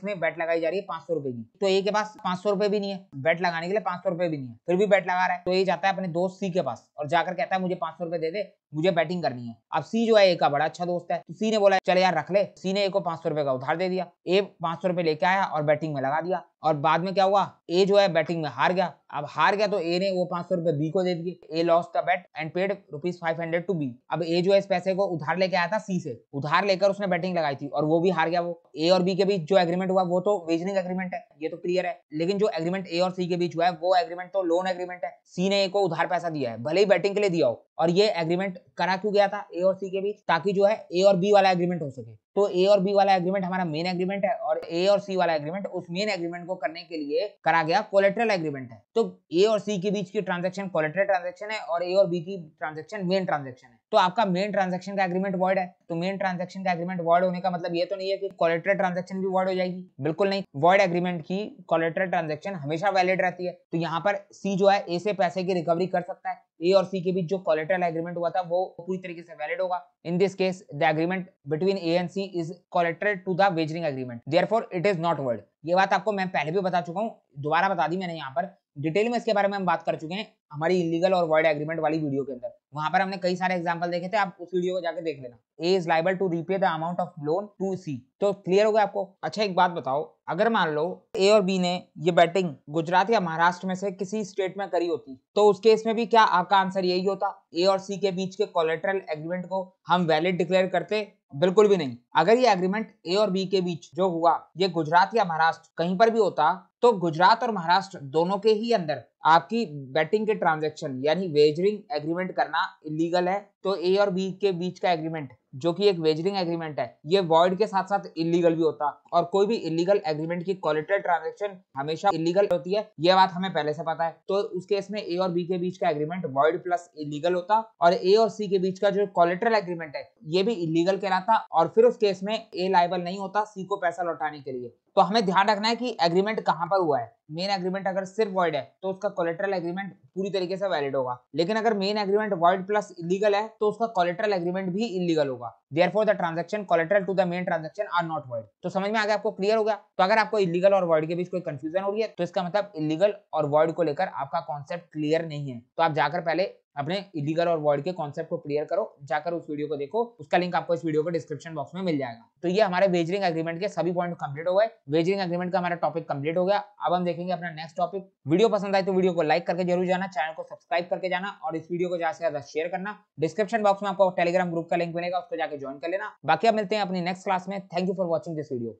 में बैट लगाई जा रही है पांच सौ रुपए की तो ए के पास पांच सौ रुपए भी नहीं है बैट लगाने के लिए पांच सौ रुपए भी नहीं है फिर भी बैट लगा रहा है तो ये जाता है अपने दोस्त सी के पास और जाकर कहता है मुझे पांच सौ रुपए दे दे मुझे बैटिंग करनी है अब सी जो है ए का बड़ा अच्छा दोस्त है तो सी ने बोला चले यार रख ले सी ने ए को पांच सौ रुपए का उधार दे दिया ए पांच सौ रुपए लेके आया और बैटिंग में लगा दिया और बाद में क्या हुआ ए जो है बैटिंग में हार गया अब हार गया तो ए ने वो पांच सौ रुपए बी को दे दिए A lost the bet and paid rupees five hundred to B अब ए जो है इस पैसे को उधार लेके आया था सी से उधार लेकर उसने बैटिंग लगाई थी और वो भी हार गया वो ए और बी के बीच जो एग्रीमेंट हुआ वो तो वेजनिंग एग्रीमेंट है ये तो क्लियर है लेकिन जो एग्रीमेंट ए और सी के बीच हुआ है वो एग्रीमेंट तो लोन एग्रीमेंट है सी ने ए को उधार पैसा दिया है भले ही बैटिंग के लिए दिया हो और ये एग्रीमेंट करा क्यों गया था ए और सी के बीच ताकि जो है ए और बी वाला एग्रीमेंट हो सके तो ए और बी वाला एग्रीमेंट हमारा मेन एग्रीमेंट है और ए और सी वाला एग्रीमेंट उस मेन एग्रीमेंट को करने के लिए करा गया कोलेट्रल एग्रीमेंट है तो ए और सी के बीच की ट्रांजेक्शन कोलेट्रल ट्रांजेक्शन है और ए और बी की ट्रांजेक्शन मेन ट्रांजेक्शन है तो आपका मेन ट्रांजेक्शन का एग्रीमेंट वॉइड है तो मेन ट्रांजेक्शन का एग्रीमेंट वॉइड होने का मतलब ये तो नहीं है कि कॉलेट्रल ट्रांजेक्शन भी वॉइड हो जाएगी बिल्कुल नहीं वॉइड एग्रीमेंट की कॉलेट्रल ट्रांजेक्शन हमेशा वैलिड रहती है तो यहाँ पर सी जो है ए से पैसे की रिकवरी कर सकता है ए और सी के बीच जो कॉलेट्रल एग्रीमेंट हुआ था वो पूरी तरीके से वैलिड होगा in this case the agreement between A and C is collateral to the wagering agreement there it is not void ये बात आपको मैं पहले भी बता चुका हूँ दोबारा बता दी मैंने यहाँ पर डिटेल में इसके बारे में हम बात कर चुके हैं हमारी इलीगल और वर्ड एग्रीमेंट वाली वीडियो के अंदर वहां पर हमने कई सारे एग्जाम्पल देखे थे आप उस वीडियो को जाकर देख लेना A is liable to repay the amount of loan to C तो क्लियर हो गया आपको अच्छा एक बात बताओ अगर मान लो ए और बी ने ये बैटिंग गुजरात या महाराष्ट्र में से किसी स्टेट में करी होती तो उस केस में भी क्या आपका आंसर यही होता ए और सी के बीच के कोलेट्रल एग्रीमेंट को हम वैलिड डिक्लेयर करते बिल्कुल भी नहीं अगर ये एग्रीमेंट ए और बी के बीच जो हुआ ये गुजरात या महाराष्ट्र कहीं पर भी होता तो गुजरात और महाराष्ट्र दोनों के ही अंदर आपकी बैटिंग के ट्रांजेक्शन यानी वेजरिंग एग्रीमेंट करना इलीगल है तो ए और बी के बीच का एग्रीमेंट जो कि एक वेजरिंग एग्रीमेंट है ये वॉइड के साथ साथ इलीगल भी होता और कोई भी इलीगल एग्रीमेंट की कोलेटरल ट्रांजेक्शन हमेशा इलीगल होती है ये बात हमें पहले से पता है तो उस केस में ए और बी के बीच का एग्रीमेंट वॉइड प्लस इलीगल होता और ए और सी के बीच का जो क्वालिटल एग्रीमेंट है ये भी इलीगल कहलाता और फिर उस केस में ए लाइबल नहीं होता सी को पैसा लौटाने के लिए तो हमें ध्यान रखना है कि एग्रीमेंट कहाँ पर हुआ है मेन एग्रीमेंट अगर सिर्फ वॉइड है तो उसका कोलेट्रल एग्रीमेंट पूरी तरीके से वैलिड होगा लेकिन अगर main agreement void plus illegal है तो उसका कोलेट्रल एग्रीमेंट भी इलीगल होगा therefore the transaction collateral to the main transaction are not void तो समझ में आ गया आपको क्लियर हो गया तो अगर आपको इलीगल और वॉइड के बीच कोई कंफ्यूजन हो रही है तो इसका मतलब इलीगल और वॉइड को लेकर आपका कॉन्सेप्ट क्लियर नहीं है तो आप जाकर पहले अपने इलीगल और वर्ड के कॉन्सेप्ट को क्लियर करो जाकर उस वीडियो को देखो उसका लिंक आपको इस वीडियो को डिस्क्रिप्शन बॉक्स में मिल जाएगा तो ये हमारे वेजरिंग एग्रीमेंट के सभी पॉइंट कंप्लीट हो गए वेजरिंग एग्रीमेंट का हमारा टॉपिक कंप्लीट हो गया अब हम देखेंगे अपना नेक्स्ट टॉपिक वीडियो पसंद आए तो वीडियो को लाइक करके जरूर जाना चैनल को सब्सक्राइब करके जाना और इस वीडियो को ज्यादा से ज्यादा शेयर करना डिस्क्रिप्शन बॉक्स में आपको टेलीग्राम ग्रुप का लिंक मिलेगा उसको जाकर ज्वाइन कर लेना बाकी आप मिलते हैं अपनी नेक्स्ट क्लास में thank you for watching this video